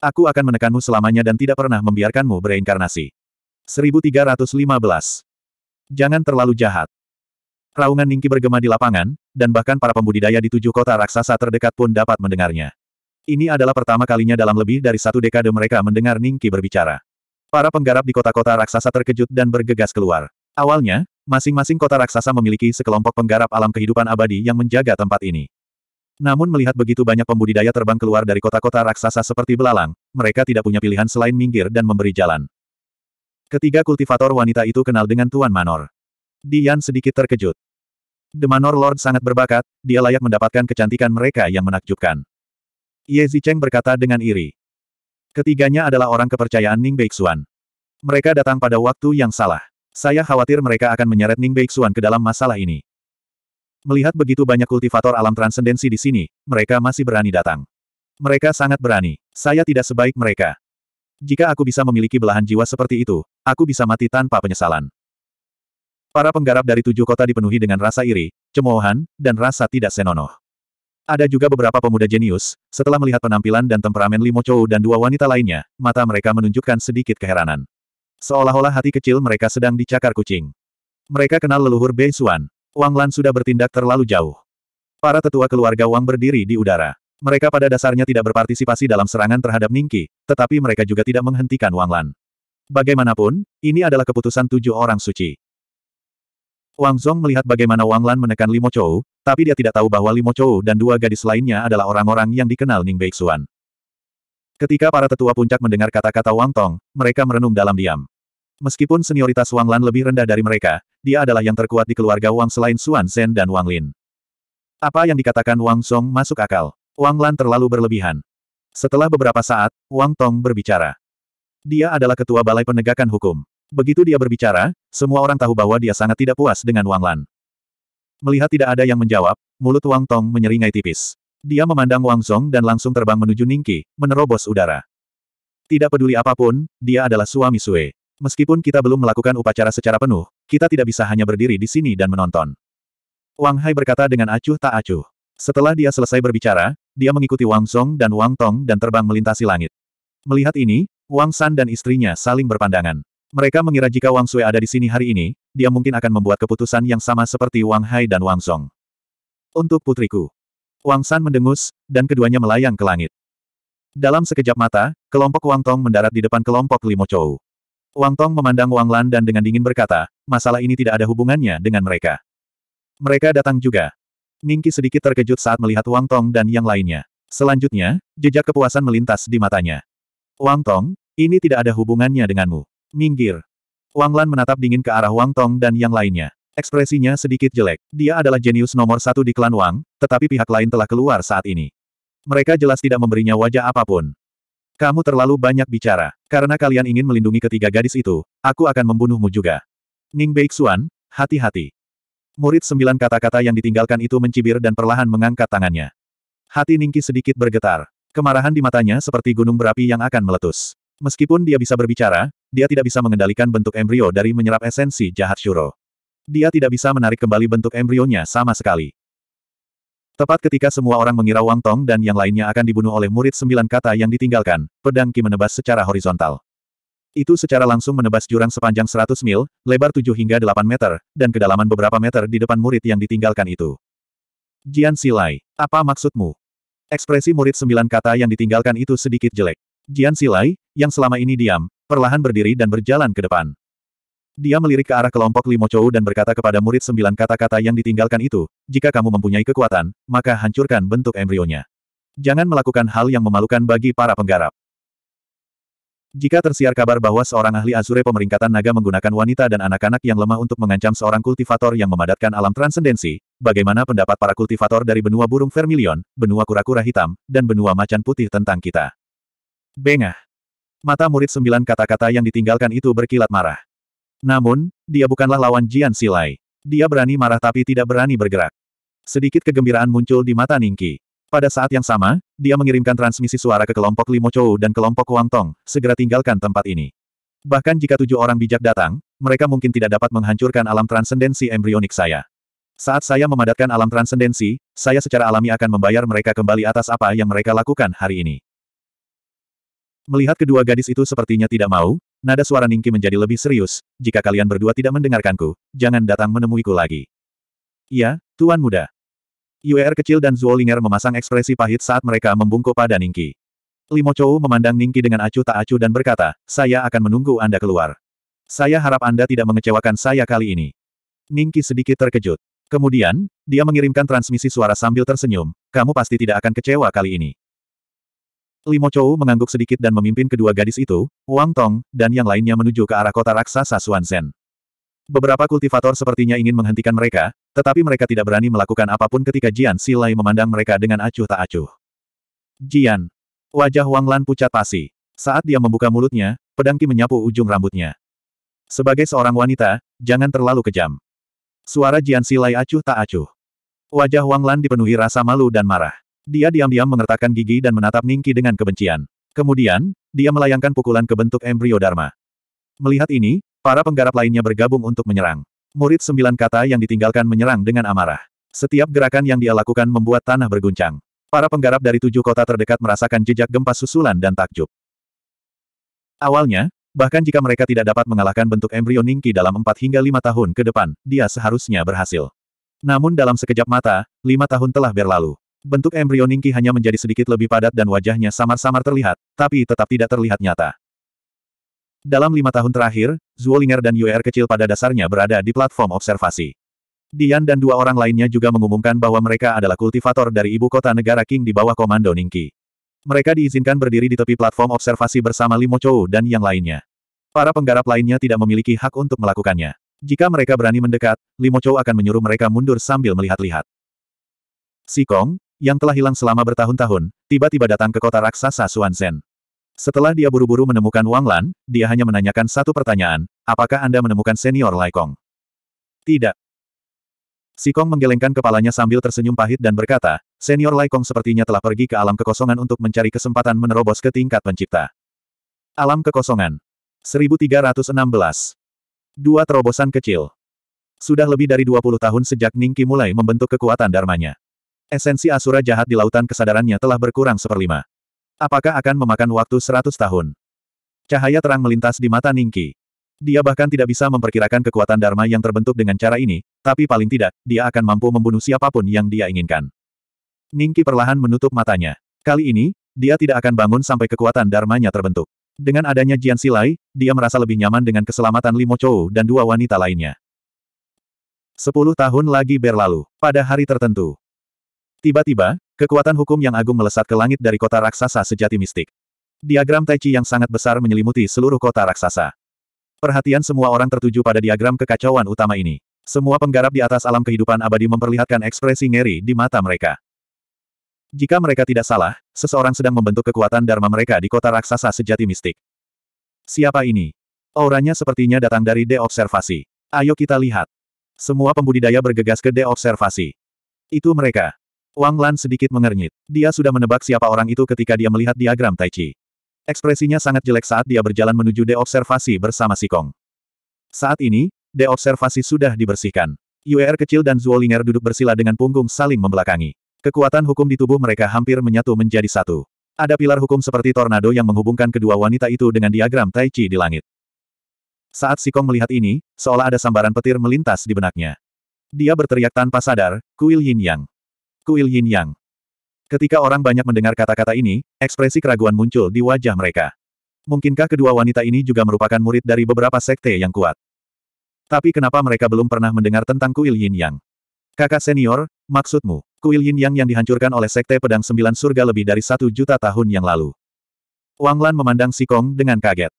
Aku akan menekanmu selamanya dan tidak pernah membiarkanmu bereinkarnasi. 1315. Jangan terlalu jahat. Raungan Ningki bergema di lapangan, dan bahkan para pembudidaya di tujuh kota raksasa terdekat pun dapat mendengarnya. Ini adalah pertama kalinya dalam lebih dari satu dekade mereka mendengar Ningki berbicara. Para penggarap di kota-kota raksasa terkejut dan bergegas keluar. Awalnya, masing-masing kota raksasa memiliki sekelompok penggarap alam kehidupan abadi yang menjaga tempat ini. Namun melihat begitu banyak pembudidaya terbang keluar dari kota-kota raksasa seperti belalang, mereka tidak punya pilihan selain minggir dan memberi jalan. Ketiga kultivator wanita itu kenal dengan Tuan Manor. Dian sedikit terkejut. The Manor Lord sangat berbakat, dia layak mendapatkan kecantikan mereka yang menakjubkan. Ye Zicheng berkata dengan iri. Ketiganya adalah orang kepercayaan Ning Beixuan. Mereka datang pada waktu yang salah. Saya khawatir mereka akan menyeret Ning Beixuan ke dalam masalah ini. Melihat begitu banyak kultivator alam transendensi di sini, mereka masih berani datang. Mereka sangat berani. Saya tidak sebaik mereka. Jika aku bisa memiliki belahan jiwa seperti itu, aku bisa mati tanpa penyesalan. Para penggarap dari tujuh kota dipenuhi dengan rasa iri, cemoohan, dan rasa tidak senonoh. Ada juga beberapa pemuda jenius, setelah melihat penampilan dan temperamen Limo Chou dan dua wanita lainnya, mata mereka menunjukkan sedikit keheranan. Seolah-olah hati kecil mereka sedang dicakar kucing. Mereka kenal leluhur Bei Xuan. Wang Lan sudah bertindak terlalu jauh. Para tetua keluarga Wang berdiri di udara. Mereka pada dasarnya tidak berpartisipasi dalam serangan terhadap Ningki, tetapi mereka juga tidak menghentikan Wang Lan. Bagaimanapun, ini adalah keputusan tujuh orang suci. Wang Zhong melihat bagaimana Wang Lan menekan Limo Chou, tapi dia tidak tahu bahwa Limo Chou dan dua gadis lainnya adalah orang-orang yang dikenal Ning Beixuan. Ketika para tetua puncak mendengar kata-kata Wang Tong, mereka merenung dalam diam. Meskipun senioritas Wang Lan lebih rendah dari mereka, dia adalah yang terkuat di keluarga Wang selain Xuan Zhen dan Wang Lin. Apa yang dikatakan Wang Zhong masuk akal. Wang Lan terlalu berlebihan. Setelah beberapa saat, Wang Tong berbicara. Dia adalah ketua balai penegakan hukum. Begitu dia berbicara, semua orang tahu bahwa dia sangat tidak puas dengan Wang Lan. Melihat tidak ada yang menjawab, mulut Wang Tong menyeringai tipis. Dia memandang Wang Zong dan langsung terbang menuju Ningki, menerobos udara. Tidak peduli apapun, dia adalah suami Sue. Meskipun kita belum melakukan upacara secara penuh, kita tidak bisa hanya berdiri di sini dan menonton. Wang Hai berkata dengan acuh tak acuh. Setelah dia selesai berbicara, dia mengikuti Wang Zong dan Wang Tong dan terbang melintasi langit. Melihat ini, Wang San dan istrinya saling berpandangan. Mereka mengira jika Wang Sui ada di sini hari ini, dia mungkin akan membuat keputusan yang sama seperti Wang Hai dan Wang Song. Untuk putriku. Wang San mendengus, dan keduanya melayang ke langit. Dalam sekejap mata, kelompok Wang Tong mendarat di depan kelompok Limo Chou. Wang Tong memandang Wang Lan dan dengan dingin berkata, masalah ini tidak ada hubungannya dengan mereka. Mereka datang juga. Ningki sedikit terkejut saat melihat Wang Tong dan yang lainnya. Selanjutnya, jejak kepuasan melintas di matanya. Wang Tong, ini tidak ada hubungannya denganmu. Minggir. Wang Lan menatap dingin ke arah Wang Tong dan yang lainnya. Ekspresinya sedikit jelek. Dia adalah jenius nomor satu di klan Wang, tetapi pihak lain telah keluar saat ini. Mereka jelas tidak memberinya wajah apapun. Kamu terlalu banyak bicara. Karena kalian ingin melindungi ketiga gadis itu, aku akan membunuhmu juga. Ning Beixuan, hati-hati. Murid sembilan kata-kata yang ditinggalkan itu mencibir dan perlahan mengangkat tangannya. Hati Ningki sedikit bergetar. Kemarahan di matanya seperti gunung berapi yang akan meletus. Meskipun dia bisa berbicara, dia tidak bisa mengendalikan bentuk embrio dari menyerap esensi jahat Shuro. Dia tidak bisa menarik kembali bentuk embrionya sama sekali. Tepat ketika semua orang mengira Wang Tong dan yang lainnya akan dibunuh oleh murid sembilan kata yang ditinggalkan, pedang Qi menebas secara horizontal. Itu secara langsung menebas jurang sepanjang 100 mil, lebar 7 hingga 8 meter, dan kedalaman beberapa meter di depan murid yang ditinggalkan itu. Jian Silai, apa maksudmu? Ekspresi murid sembilan kata yang ditinggalkan itu sedikit jelek. Jian Silai, yang selama ini diam, perlahan berdiri dan berjalan ke depan. Dia melirik ke arah kelompok Limo Chou dan berkata kepada murid sembilan kata-kata yang ditinggalkan itu, jika kamu mempunyai kekuatan, maka hancurkan bentuk embrionya. Jangan melakukan hal yang memalukan bagi para penggarap. Jika tersiar kabar bahwa seorang ahli Azure pemeringkatan naga menggunakan wanita dan anak-anak yang lemah untuk mengancam seorang kultivator yang memadatkan alam transendensi, bagaimana pendapat para kultivator dari benua burung vermilion, benua kura-kura hitam, dan benua macan putih tentang kita? Bengah. Mata murid sembilan kata-kata yang ditinggalkan itu berkilat marah. Namun, dia bukanlah lawan Jian Silai. Dia berani marah tapi tidak berani bergerak. Sedikit kegembiraan muncul di mata Ningki. Pada saat yang sama, dia mengirimkan transmisi suara ke kelompok Limo Chou dan kelompok Tong segera tinggalkan tempat ini. Bahkan jika tujuh orang bijak datang, mereka mungkin tidak dapat menghancurkan alam transendensi embrionik saya. Saat saya memadatkan alam transendensi, saya secara alami akan membayar mereka kembali atas apa yang mereka lakukan hari ini. Melihat kedua gadis itu sepertinya tidak mau, nada suara Ningki menjadi lebih serius, jika kalian berdua tidak mendengarkanku, jangan datang menemuiku lagi. Iya, Tuan Muda. Yuer kecil dan Zuolinger memasang ekspresi pahit saat mereka membungkuk pada Ningki. Limo Chou memandang Ningki dengan acuh tak acuh dan berkata, saya akan menunggu Anda keluar. Saya harap Anda tidak mengecewakan saya kali ini. Ningki sedikit terkejut. Kemudian, dia mengirimkan transmisi suara sambil tersenyum, kamu pasti tidak akan kecewa kali ini. Limo Chou mengangguk sedikit dan memimpin kedua gadis itu, Wang Tong, dan yang lainnya menuju ke arah kota raksasa Xuanzhen. Beberapa kultivator sepertinya ingin menghentikan mereka, tetapi mereka tidak berani melakukan apapun ketika Jian Silai memandang mereka dengan acuh tak acuh. Jian. Wajah Wang Lan pucat pasi. Saat dia membuka mulutnya, pedang Ki menyapu ujung rambutnya. Sebagai seorang wanita, jangan terlalu kejam. Suara Jian Silai acuh tak acuh. Wajah Wang Lan dipenuhi rasa malu dan marah. Dia diam-diam mengertakkan gigi dan menatap Ningki dengan kebencian. Kemudian, dia melayangkan pukulan ke bentuk embrio Dharma. Melihat ini, para penggarap lainnya bergabung untuk menyerang. Murid sembilan kata yang ditinggalkan menyerang dengan amarah. Setiap gerakan yang dia lakukan membuat tanah berguncang. Para penggarap dari tujuh kota terdekat merasakan jejak gempa susulan dan takjub. Awalnya, bahkan jika mereka tidak dapat mengalahkan bentuk embrio Ningki dalam empat hingga lima tahun ke depan, dia seharusnya berhasil. Namun dalam sekejap mata, lima tahun telah berlalu bentuk embrio Ningki hanya menjadi sedikit lebih padat dan wajahnya samar-samar terlihat, tapi tetap tidak terlihat nyata. Dalam lima tahun terakhir, Zuolinger dan Yuer kecil pada dasarnya berada di platform observasi. Dian dan dua orang lainnya juga mengumumkan bahwa mereka adalah kultivator dari ibu kota negara King di bawah komando Ningki. Mereka diizinkan berdiri di tepi platform observasi bersama Limo Chou dan yang lainnya. Para penggarap lainnya tidak memiliki hak untuk melakukannya. Jika mereka berani mendekat, Limo Chou akan menyuruh mereka mundur sambil melihat-lihat. Sikong, yang telah hilang selama bertahun-tahun, tiba-tiba datang ke kota raksasa Xuanzhen. Setelah dia buru-buru menemukan Wang Lan, dia hanya menanyakan satu pertanyaan, apakah Anda menemukan senior Lai Kong? Tidak. Si Kong menggelengkan kepalanya sambil tersenyum pahit dan berkata, senior Lai Kong sepertinya telah pergi ke alam kekosongan untuk mencari kesempatan menerobos ke tingkat pencipta. Alam kekosongan. 1316. Dua terobosan kecil. Sudah lebih dari 20 tahun sejak Ningki mulai membentuk kekuatan dharmanya. Esensi Asura jahat di lautan kesadarannya telah berkurang seperlima. Apakah akan memakan waktu seratus tahun? Cahaya terang melintas di mata Ningki. Dia bahkan tidak bisa memperkirakan kekuatan Dharma yang terbentuk dengan cara ini, tapi paling tidak, dia akan mampu membunuh siapapun yang dia inginkan. Ningki perlahan menutup matanya. Kali ini, dia tidak akan bangun sampai kekuatan Dharmanya terbentuk. Dengan adanya Jian Silai, dia merasa lebih nyaman dengan keselamatan Limo Chou dan dua wanita lainnya. Sepuluh tahun lagi berlalu. Pada hari tertentu, Tiba-tiba, kekuatan hukum yang agung melesat ke langit dari kota raksasa sejati mistik. Diagram Tai Chi yang sangat besar menyelimuti seluruh kota raksasa. Perhatian semua orang tertuju pada diagram kekacauan utama ini. Semua penggarap di atas alam kehidupan abadi memperlihatkan ekspresi ngeri di mata mereka. Jika mereka tidak salah, seseorang sedang membentuk kekuatan Dharma mereka di kota raksasa sejati mistik. Siapa ini? Auranya sepertinya datang dari deobservasi. Ayo kita lihat. Semua pembudidaya bergegas ke deobservasi. Itu mereka. Wang Lan sedikit mengernyit. Dia sudah menebak siapa orang itu ketika dia melihat diagram Tai Chi. Ekspresinya sangat jelek saat dia berjalan menuju deobservasi bersama Sikong. Saat ini, deobservasi sudah dibersihkan. Yuer kecil dan Zuolinger duduk bersila dengan punggung saling membelakangi. Kekuatan hukum di tubuh mereka hampir menyatu menjadi satu. Ada pilar hukum seperti tornado yang menghubungkan kedua wanita itu dengan diagram Tai Chi di langit. Saat Sikong melihat ini, seolah ada sambaran petir melintas di benaknya. Dia berteriak tanpa sadar, Kuil Yin Yang kuil yin yang. Ketika orang banyak mendengar kata-kata ini, ekspresi keraguan muncul di wajah mereka. Mungkinkah kedua wanita ini juga merupakan murid dari beberapa sekte yang kuat? Tapi kenapa mereka belum pernah mendengar tentang kuil yin yang? Kakak senior, maksudmu, kuil yin yang yang dihancurkan oleh sekte pedang sembilan surga lebih dari satu juta tahun yang lalu. Wang Lan memandang Sikong dengan kaget.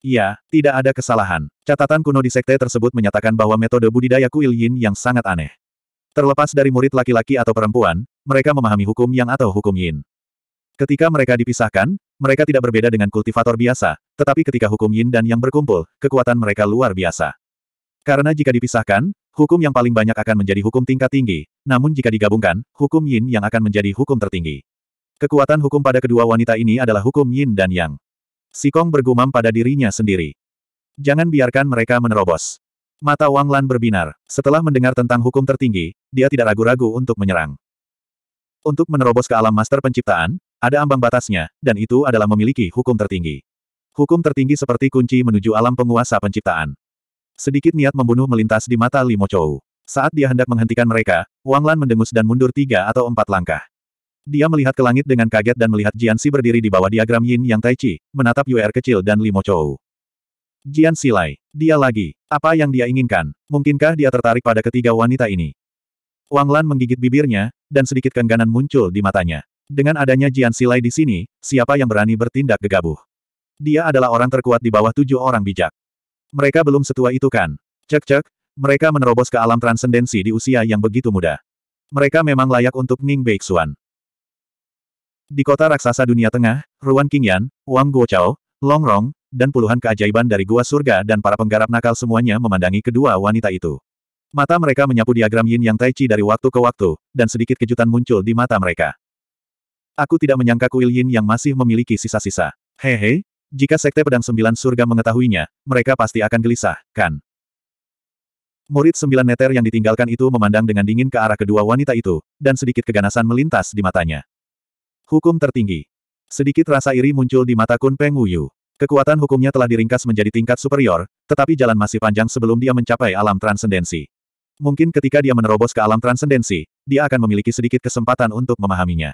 Iya, tidak ada kesalahan. Catatan kuno di sekte tersebut menyatakan bahwa metode budidaya kuil yin yang sangat aneh. Terlepas dari murid laki-laki atau perempuan, mereka memahami hukum yang atau hukum yin. Ketika mereka dipisahkan, mereka tidak berbeda dengan kultivator biasa, tetapi ketika hukum yin dan yang berkumpul, kekuatan mereka luar biasa. Karena jika dipisahkan, hukum yang paling banyak akan menjadi hukum tingkat tinggi, namun jika digabungkan, hukum yin yang akan menjadi hukum tertinggi. Kekuatan hukum pada kedua wanita ini adalah hukum yin dan yang. Sikong bergumam pada dirinya sendiri. Jangan biarkan mereka menerobos. Mata Wang Lan berbinar. Setelah mendengar tentang hukum tertinggi, dia tidak ragu-ragu untuk menyerang. Untuk menerobos ke alam master penciptaan, ada ambang batasnya, dan itu adalah memiliki hukum tertinggi. Hukum tertinggi seperti kunci menuju alam penguasa penciptaan. Sedikit niat membunuh melintas di mata Limo Chou. Saat dia hendak menghentikan mereka, Wang Lan mendengus dan mundur tiga atau empat langkah. Dia melihat ke langit dengan kaget dan melihat Si berdiri di bawah diagram Yin Yang Tai Chi, menatap Yuer kecil dan Limo Chou. Jian Silai. Dia lagi. Apa yang dia inginkan? Mungkinkah dia tertarik pada ketiga wanita ini? Wang Lan menggigit bibirnya, dan sedikit kengganan muncul di matanya. Dengan adanya Jian Silai di sini, siapa yang berani bertindak gegabah? Dia adalah orang terkuat di bawah tujuh orang bijak. Mereka belum setua itu kan? Cek-cek, mereka menerobos ke alam transendensi di usia yang begitu muda. Mereka memang layak untuk Ning Beixuan. Di kota raksasa dunia tengah, Ruan Qingyan, Wang Guochao, Long Rong, dan puluhan keajaiban dari gua surga dan para penggarap nakal semuanya memandangi kedua wanita itu. Mata mereka menyapu diagram yin yang tai chi dari waktu ke waktu, dan sedikit kejutan muncul di mata mereka. Aku tidak menyangka kuil yin yang masih memiliki sisa-sisa. Hehe, jika sekte pedang sembilan surga mengetahuinya, mereka pasti akan gelisah, kan? Murid sembilan neter yang ditinggalkan itu memandang dengan dingin ke arah kedua wanita itu, dan sedikit keganasan melintas di matanya. Hukum tertinggi. Sedikit rasa iri muncul di mata Kun Peng Wuyu. Kekuatan hukumnya telah diringkas menjadi tingkat superior, tetapi jalan masih panjang sebelum dia mencapai alam transendensi. Mungkin ketika dia menerobos ke alam transendensi, dia akan memiliki sedikit kesempatan untuk memahaminya.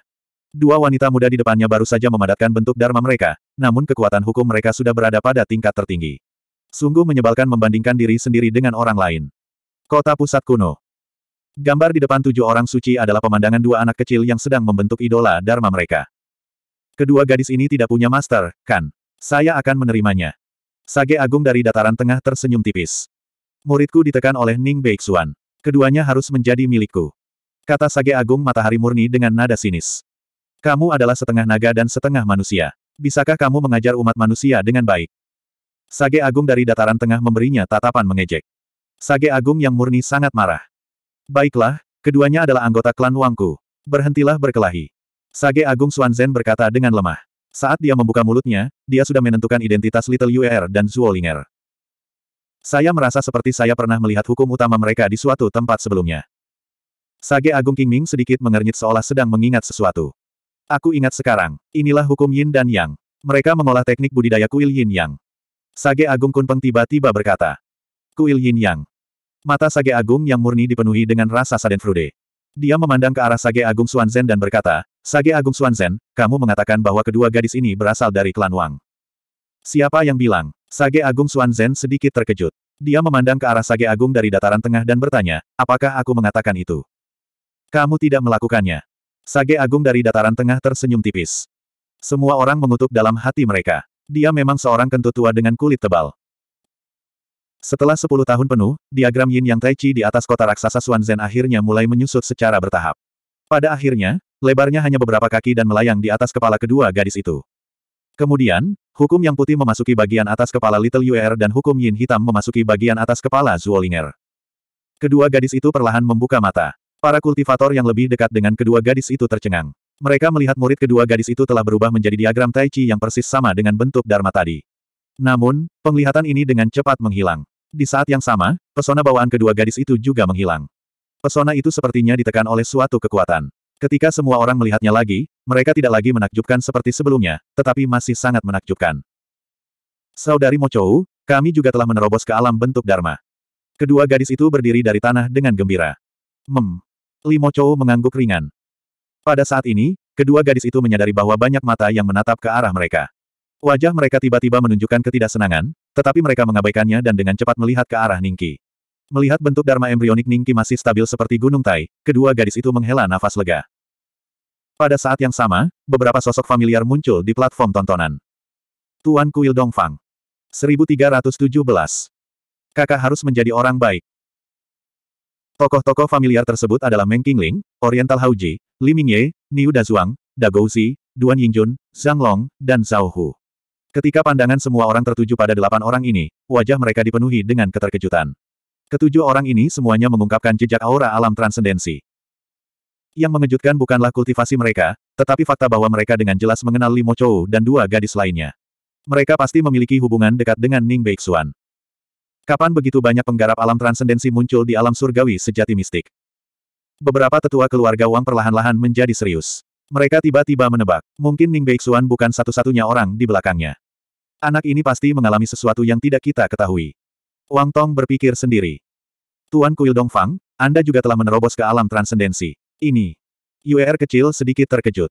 Dua wanita muda di depannya baru saja memadatkan bentuk dharma mereka, namun kekuatan hukum mereka sudah berada pada tingkat tertinggi. Sungguh menyebalkan membandingkan diri sendiri dengan orang lain. Kota Pusat Kuno Gambar di depan tujuh orang suci adalah pemandangan dua anak kecil yang sedang membentuk idola Dharma mereka. Kedua gadis ini tidak punya master, kan? Saya akan menerimanya. Sage Agung dari dataran tengah tersenyum tipis. Muridku ditekan oleh Ning Beixuan. Keduanya harus menjadi milikku. Kata Sage Agung Matahari Murni dengan nada sinis. Kamu adalah setengah naga dan setengah manusia. Bisakah kamu mengajar umat manusia dengan baik? Sage Agung dari dataran tengah memberinya tatapan mengejek. Sage Agung yang murni sangat marah. Baiklah, keduanya adalah anggota klan Wangku. Berhentilah berkelahi. Sage Agung Suanzen berkata dengan lemah. Saat dia membuka mulutnya, dia sudah menentukan identitas Little Yuer dan Zuolinger. Saya merasa seperti saya pernah melihat hukum utama mereka di suatu tempat sebelumnya. Sage Agung King Ming sedikit mengernyit seolah sedang mengingat sesuatu. Aku ingat sekarang, inilah hukum Yin dan Yang. Mereka mengolah teknik budidaya kuil Yin Yang. Sage Agung Kunpeng tiba-tiba berkata. Kuil Yin Yang. Mata Sage Agung yang murni dipenuhi dengan rasa sadenfrude. Dia memandang ke arah Sage Agung Zen dan berkata, Sage Agung Suanzen, kamu mengatakan bahwa kedua gadis ini berasal dari klan Wang. Siapa yang bilang? Sage Agung Suanzen sedikit terkejut. Dia memandang ke arah Sage Agung dari dataran tengah dan bertanya, apakah aku mengatakan itu? Kamu tidak melakukannya. Sage Agung dari dataran tengah tersenyum tipis. Semua orang mengutuk dalam hati mereka. Dia memang seorang kentut tua dengan kulit tebal. Setelah sepuluh tahun penuh, diagram yin yang Tai Chi di atas kota raksasa Suanzen akhirnya mulai menyusut secara bertahap. Pada akhirnya, lebarnya hanya beberapa kaki dan melayang di atas kepala kedua gadis itu. Kemudian, hukum yang putih memasuki bagian atas kepala Little Yuer dan hukum yin hitam memasuki bagian atas kepala Zuolinger. Kedua gadis itu perlahan membuka mata. Para kultivator yang lebih dekat dengan kedua gadis itu tercengang. Mereka melihat murid kedua gadis itu telah berubah menjadi diagram Tai Chi yang persis sama dengan bentuk Dharma tadi. Namun, penglihatan ini dengan cepat menghilang. Di saat yang sama, pesona bawaan kedua gadis itu juga menghilang. Pesona itu sepertinya ditekan oleh suatu kekuatan. Ketika semua orang melihatnya lagi, mereka tidak lagi menakjubkan seperti sebelumnya, tetapi masih sangat menakjubkan. Saudari Mochou, kami juga telah menerobos ke alam bentuk Dharma. Kedua gadis itu berdiri dari tanah dengan gembira. Mem. Li Chou mengangguk ringan. Pada saat ini, kedua gadis itu menyadari bahwa banyak mata yang menatap ke arah mereka. Wajah mereka tiba-tiba menunjukkan ketidaksenangan, tetapi mereka mengabaikannya dan dengan cepat melihat ke arah Ningki. Melihat bentuk Dharma embrionik Ningki masih stabil seperti gunung Tai, kedua gadis itu menghela nafas lega. Pada saat yang sama, beberapa sosok familiar muncul di platform tontonan. Tuan Kuil Dongfang. 1317. Kakak harus menjadi orang baik. Tokoh-tokoh familiar tersebut adalah Meng Qingling, Oriental Hauji, Li Mingye, Niu Dazuang, Dagouzi, Duan Yingjun, Zhang Long, dan Zhao Hu. Ketika pandangan semua orang tertuju pada delapan orang ini, wajah mereka dipenuhi dengan keterkejutan. Ketujuh orang ini semuanya mengungkapkan jejak aura alam transendensi. Yang mengejutkan bukanlah kultivasi mereka, tetapi fakta bahwa mereka dengan jelas mengenal Limo Chou dan dua gadis lainnya. Mereka pasti memiliki hubungan dekat dengan Ning Beixuan. Kapan begitu banyak penggarap alam transendensi muncul di alam surgawi sejati mistik? Beberapa tetua keluarga Wang perlahan-lahan menjadi serius. Mereka tiba-tiba menebak, mungkin Ning Beixuan bukan satu-satunya orang di belakangnya. Anak ini pasti mengalami sesuatu yang tidak kita ketahui. Wang Tong berpikir sendiri. Tuan Kuil Dongfang, Anda juga telah menerobos ke alam transendensi. Ini. UER kecil sedikit terkejut.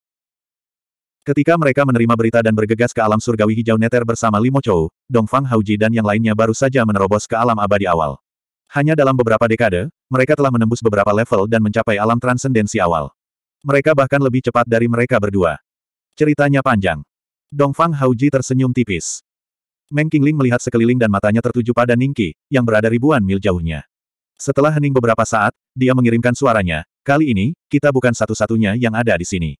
Ketika mereka menerima berita dan bergegas ke alam surgawi hijau neter bersama Limo Chou, Dongfang Hauji dan yang lainnya baru saja menerobos ke alam abadi awal. Hanya dalam beberapa dekade, mereka telah menembus beberapa level dan mencapai alam transendensi awal. Mereka bahkan lebih cepat dari mereka berdua. Ceritanya panjang. Dongfang Hauji tersenyum tipis. Meng Qingling melihat sekeliling dan matanya tertuju pada Ningqi, yang berada ribuan mil jauhnya. Setelah hening beberapa saat, dia mengirimkan suaranya, kali ini, kita bukan satu-satunya yang ada di sini.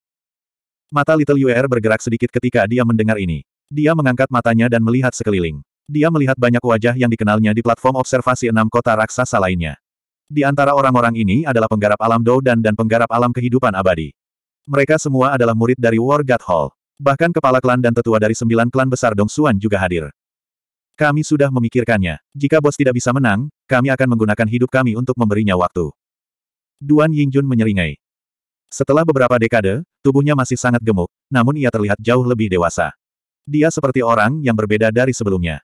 Mata Little Yuer bergerak sedikit ketika dia mendengar ini. Dia mengangkat matanya dan melihat sekeliling. Dia melihat banyak wajah yang dikenalnya di platform observasi enam kota raksasa lainnya. Di antara orang-orang ini adalah penggarap alam dan dan penggarap alam kehidupan abadi. Mereka semua adalah murid dari War God Hall. Bahkan kepala klan dan tetua dari sembilan klan besar Dong Xuan juga hadir. Kami sudah memikirkannya. Jika bos tidak bisa menang, kami akan menggunakan hidup kami untuk memberinya waktu. Duan Yingjun menyeringai. Setelah beberapa dekade, tubuhnya masih sangat gemuk, namun ia terlihat jauh lebih dewasa. Dia seperti orang yang berbeda dari sebelumnya.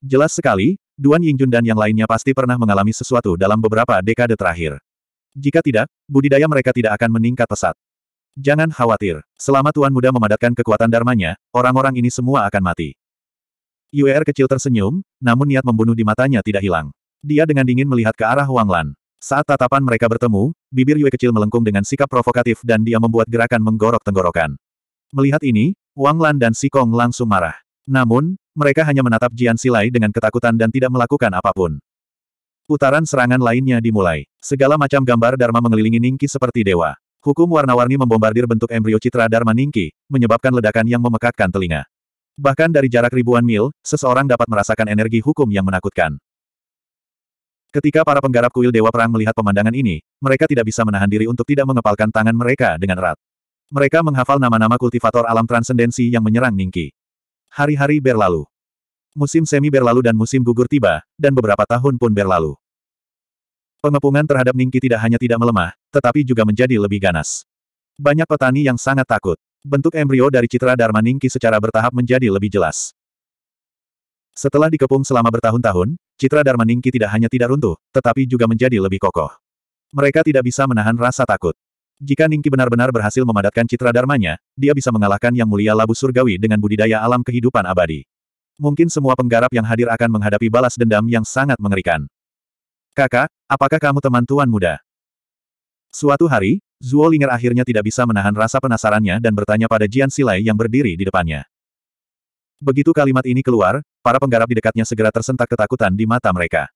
Jelas sekali, Duan Yingjun dan yang lainnya pasti pernah mengalami sesuatu dalam beberapa dekade terakhir. Jika tidak, budidaya mereka tidak akan meningkat pesat. Jangan khawatir, selama Tuan Muda memadatkan kekuatan dharmanya, orang-orang ini semua akan mati. Yuer kecil tersenyum, namun niat membunuh di matanya tidak hilang. Dia dengan dingin melihat ke arah Wang Lan. Saat tatapan mereka bertemu, bibir Yue kecil melengkung dengan sikap provokatif dan dia membuat gerakan menggorok tenggorokan. Melihat ini, Wang Lan dan Si Kong langsung marah. Namun, mereka hanya menatap Jian Silai dengan ketakutan dan tidak melakukan apapun. Putaran serangan lainnya dimulai. Segala macam gambar Dharma mengelilingi Ningki seperti dewa. Hukum warna-warni membombardir bentuk embrio citra Dharma Ningki, menyebabkan ledakan yang memekakkan telinga. Bahkan dari jarak ribuan mil, seseorang dapat merasakan energi hukum yang menakutkan. Ketika para penggarap kuil Dewa Perang melihat pemandangan ini, mereka tidak bisa menahan diri untuk tidak mengepalkan tangan mereka dengan erat. Mereka menghafal nama-nama kultivator alam transendensi yang menyerang Ningki. Hari-hari berlalu. Musim semi berlalu dan musim gugur tiba, dan beberapa tahun pun berlalu. Pengepungan terhadap Ningki tidak hanya tidak melemah, tetapi juga menjadi lebih ganas. Banyak petani yang sangat takut. Bentuk embrio dari citra Dharma Ningki secara bertahap menjadi lebih jelas. Setelah dikepung selama bertahun-tahun, citra Dharma Ningki tidak hanya tidak runtuh, tetapi juga menjadi lebih kokoh. Mereka tidak bisa menahan rasa takut. Jika Ningki benar-benar berhasil memadatkan citra dharmanya, dia bisa mengalahkan Yang Mulia Labu Surgawi dengan budidaya alam kehidupan abadi. Mungkin semua penggarap yang hadir akan menghadapi balas dendam yang sangat mengerikan. Kakak, apakah kamu teman tuan muda? Suatu hari, Zuo Linger akhirnya tidak bisa menahan rasa penasarannya dan bertanya pada Jian Silai yang berdiri di depannya. Begitu kalimat ini keluar, para penggarap di dekatnya segera tersentak ketakutan di mata mereka.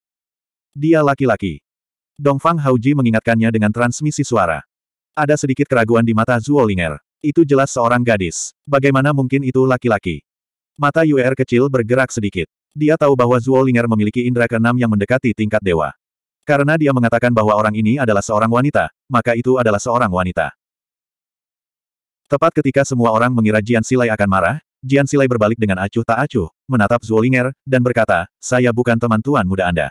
Dia laki-laki. Dongfang Hauji mengingatkannya dengan transmisi suara. Ada sedikit keraguan di mata Zuo Linger. Itu jelas seorang gadis. Bagaimana mungkin itu laki-laki? Mata Yuer kecil bergerak sedikit. Dia tahu bahwa Zuo Linger memiliki indera keenam yang mendekati tingkat dewa. Karena dia mengatakan bahwa orang ini adalah seorang wanita, maka itu adalah seorang wanita. Tepat ketika semua orang mengira Jian Silai akan marah, Jian Silai berbalik dengan acuh tak acuh, menatap Zulinger, dan berkata, saya bukan teman tuan muda Anda.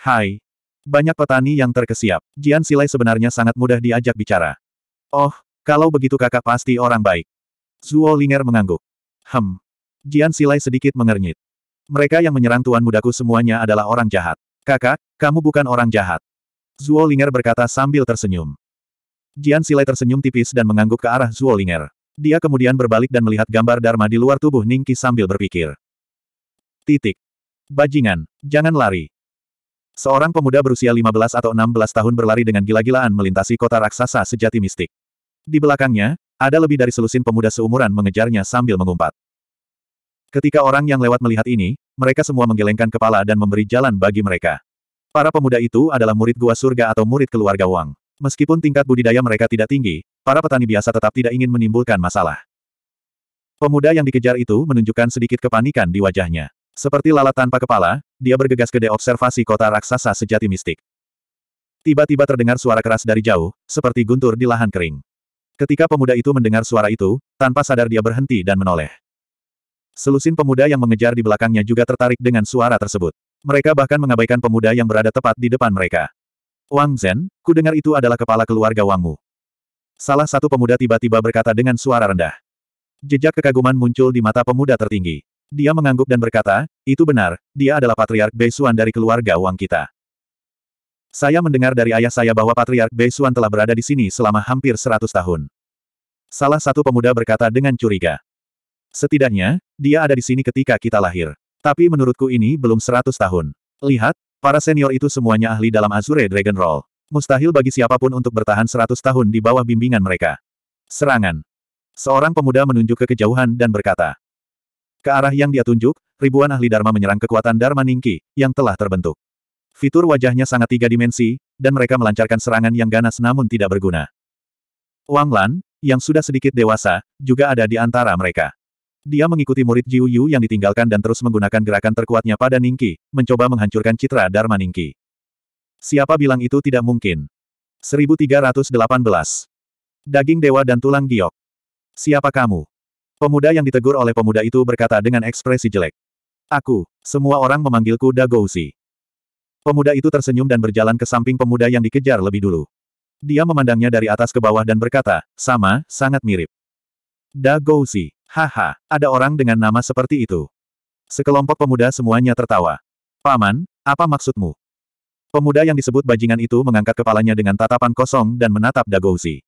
Hai. Banyak petani yang terkesiap. Jian Silai sebenarnya sangat mudah diajak bicara. Oh, kalau begitu kakak pasti orang baik. Linger mengangguk. Hem. Jian Silai sedikit mengernyit. Mereka yang menyerang tuan mudaku semuanya adalah orang jahat. Kakak, kamu bukan orang jahat. Zuo Ling'er berkata sambil tersenyum. Jian Silai tersenyum tipis dan mengangguk ke arah Zuo Ling'er. Dia kemudian berbalik dan melihat gambar Dharma di luar tubuh Ningki sambil berpikir. Titik. Bajingan, jangan lari. Seorang pemuda berusia 15 atau 16 tahun berlari dengan gila-gilaan melintasi kota raksasa sejati mistik. Di belakangnya, ada lebih dari selusin pemuda seumuran mengejarnya sambil mengumpat. Ketika orang yang lewat melihat ini, mereka semua menggelengkan kepala dan memberi jalan bagi mereka. Para pemuda itu adalah murid gua surga atau murid keluarga Wang. Meskipun tingkat budidaya mereka tidak tinggi, para petani biasa tetap tidak ingin menimbulkan masalah. Pemuda yang dikejar itu menunjukkan sedikit kepanikan di wajahnya. Seperti lalat tanpa kepala, dia bergegas ke deobservasi kota raksasa sejati mistik. Tiba-tiba terdengar suara keras dari jauh, seperti guntur di lahan kering. Ketika pemuda itu mendengar suara itu, tanpa sadar dia berhenti dan menoleh. Selusin pemuda yang mengejar di belakangnya juga tertarik dengan suara tersebut. Mereka bahkan mengabaikan pemuda yang berada tepat di depan mereka. Wang Zhen, ku dengar itu adalah kepala keluarga Wangmu. Salah satu pemuda tiba-tiba berkata dengan suara rendah. Jejak kekaguman muncul di mata pemuda tertinggi. Dia mengangguk dan berkata, itu benar, dia adalah Patriark Beisuan dari keluarga Wang kita. Saya mendengar dari ayah saya bahwa Patriark Beisuan telah berada di sini selama hampir 100 tahun. Salah satu pemuda berkata dengan curiga. Setidaknya, dia ada di sini ketika kita lahir. Tapi menurutku ini belum 100 tahun. Lihat, para senior itu semuanya ahli dalam Azure Dragon Roll. Mustahil bagi siapapun untuk bertahan 100 tahun di bawah bimbingan mereka. Serangan. Seorang pemuda menunjuk ke kejauhan dan berkata. Ke arah yang dia tunjuk, ribuan ahli Dharma menyerang kekuatan Dharma Ningki, yang telah terbentuk. Fitur wajahnya sangat tiga dimensi, dan mereka melancarkan serangan yang ganas namun tidak berguna. Wang Lan, yang sudah sedikit dewasa, juga ada di antara mereka. Dia mengikuti murid Jiu Yu yang ditinggalkan dan terus menggunakan gerakan terkuatnya pada Ningki, mencoba menghancurkan citra Dharma Ningki. Siapa bilang itu tidak mungkin? 1318. Daging dewa dan tulang giok. Siapa kamu? Pemuda yang ditegur oleh pemuda itu berkata dengan ekspresi jelek. Aku, semua orang memanggilku Dagousi. Pemuda itu tersenyum dan berjalan ke samping pemuda yang dikejar lebih dulu. Dia memandangnya dari atas ke bawah dan berkata, sama, sangat mirip. Dagousi. Haha, ada orang dengan nama seperti itu. Sekelompok pemuda semuanya tertawa. Paman, apa maksudmu? Pemuda yang disebut bajingan itu mengangkat kepalanya dengan tatapan kosong dan menatap Dagozi.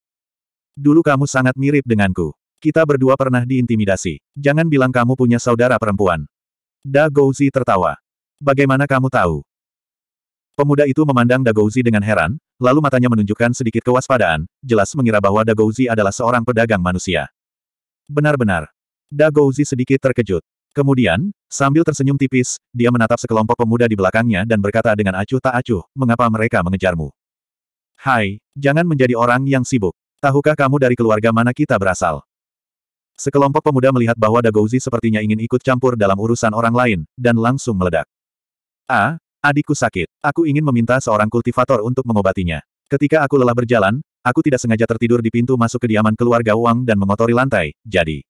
Dulu kamu sangat mirip denganku. Kita berdua pernah diintimidasi. Jangan bilang kamu punya saudara perempuan. Dagozi tertawa. Bagaimana kamu tahu? Pemuda itu memandang Dagozi dengan heran, lalu matanya menunjukkan sedikit kewaspadaan, jelas mengira bahwa Dagozi adalah seorang pedagang manusia. Benar-benar. Dagouzi sedikit terkejut. Kemudian, sambil tersenyum tipis, dia menatap sekelompok pemuda di belakangnya dan berkata dengan acuh tak acuh, mengapa mereka mengejarmu? Hai, jangan menjadi orang yang sibuk. Tahukah kamu dari keluarga mana kita berasal? Sekelompok pemuda melihat bahwa Dagouzi sepertinya ingin ikut campur dalam urusan orang lain, dan langsung meledak. A, adikku sakit. Aku ingin meminta seorang kultivator untuk mengobatinya. Ketika aku lelah berjalan, Aku tidak sengaja tertidur di pintu masuk kediaman keluarga Wang dan mengotori lantai, jadi.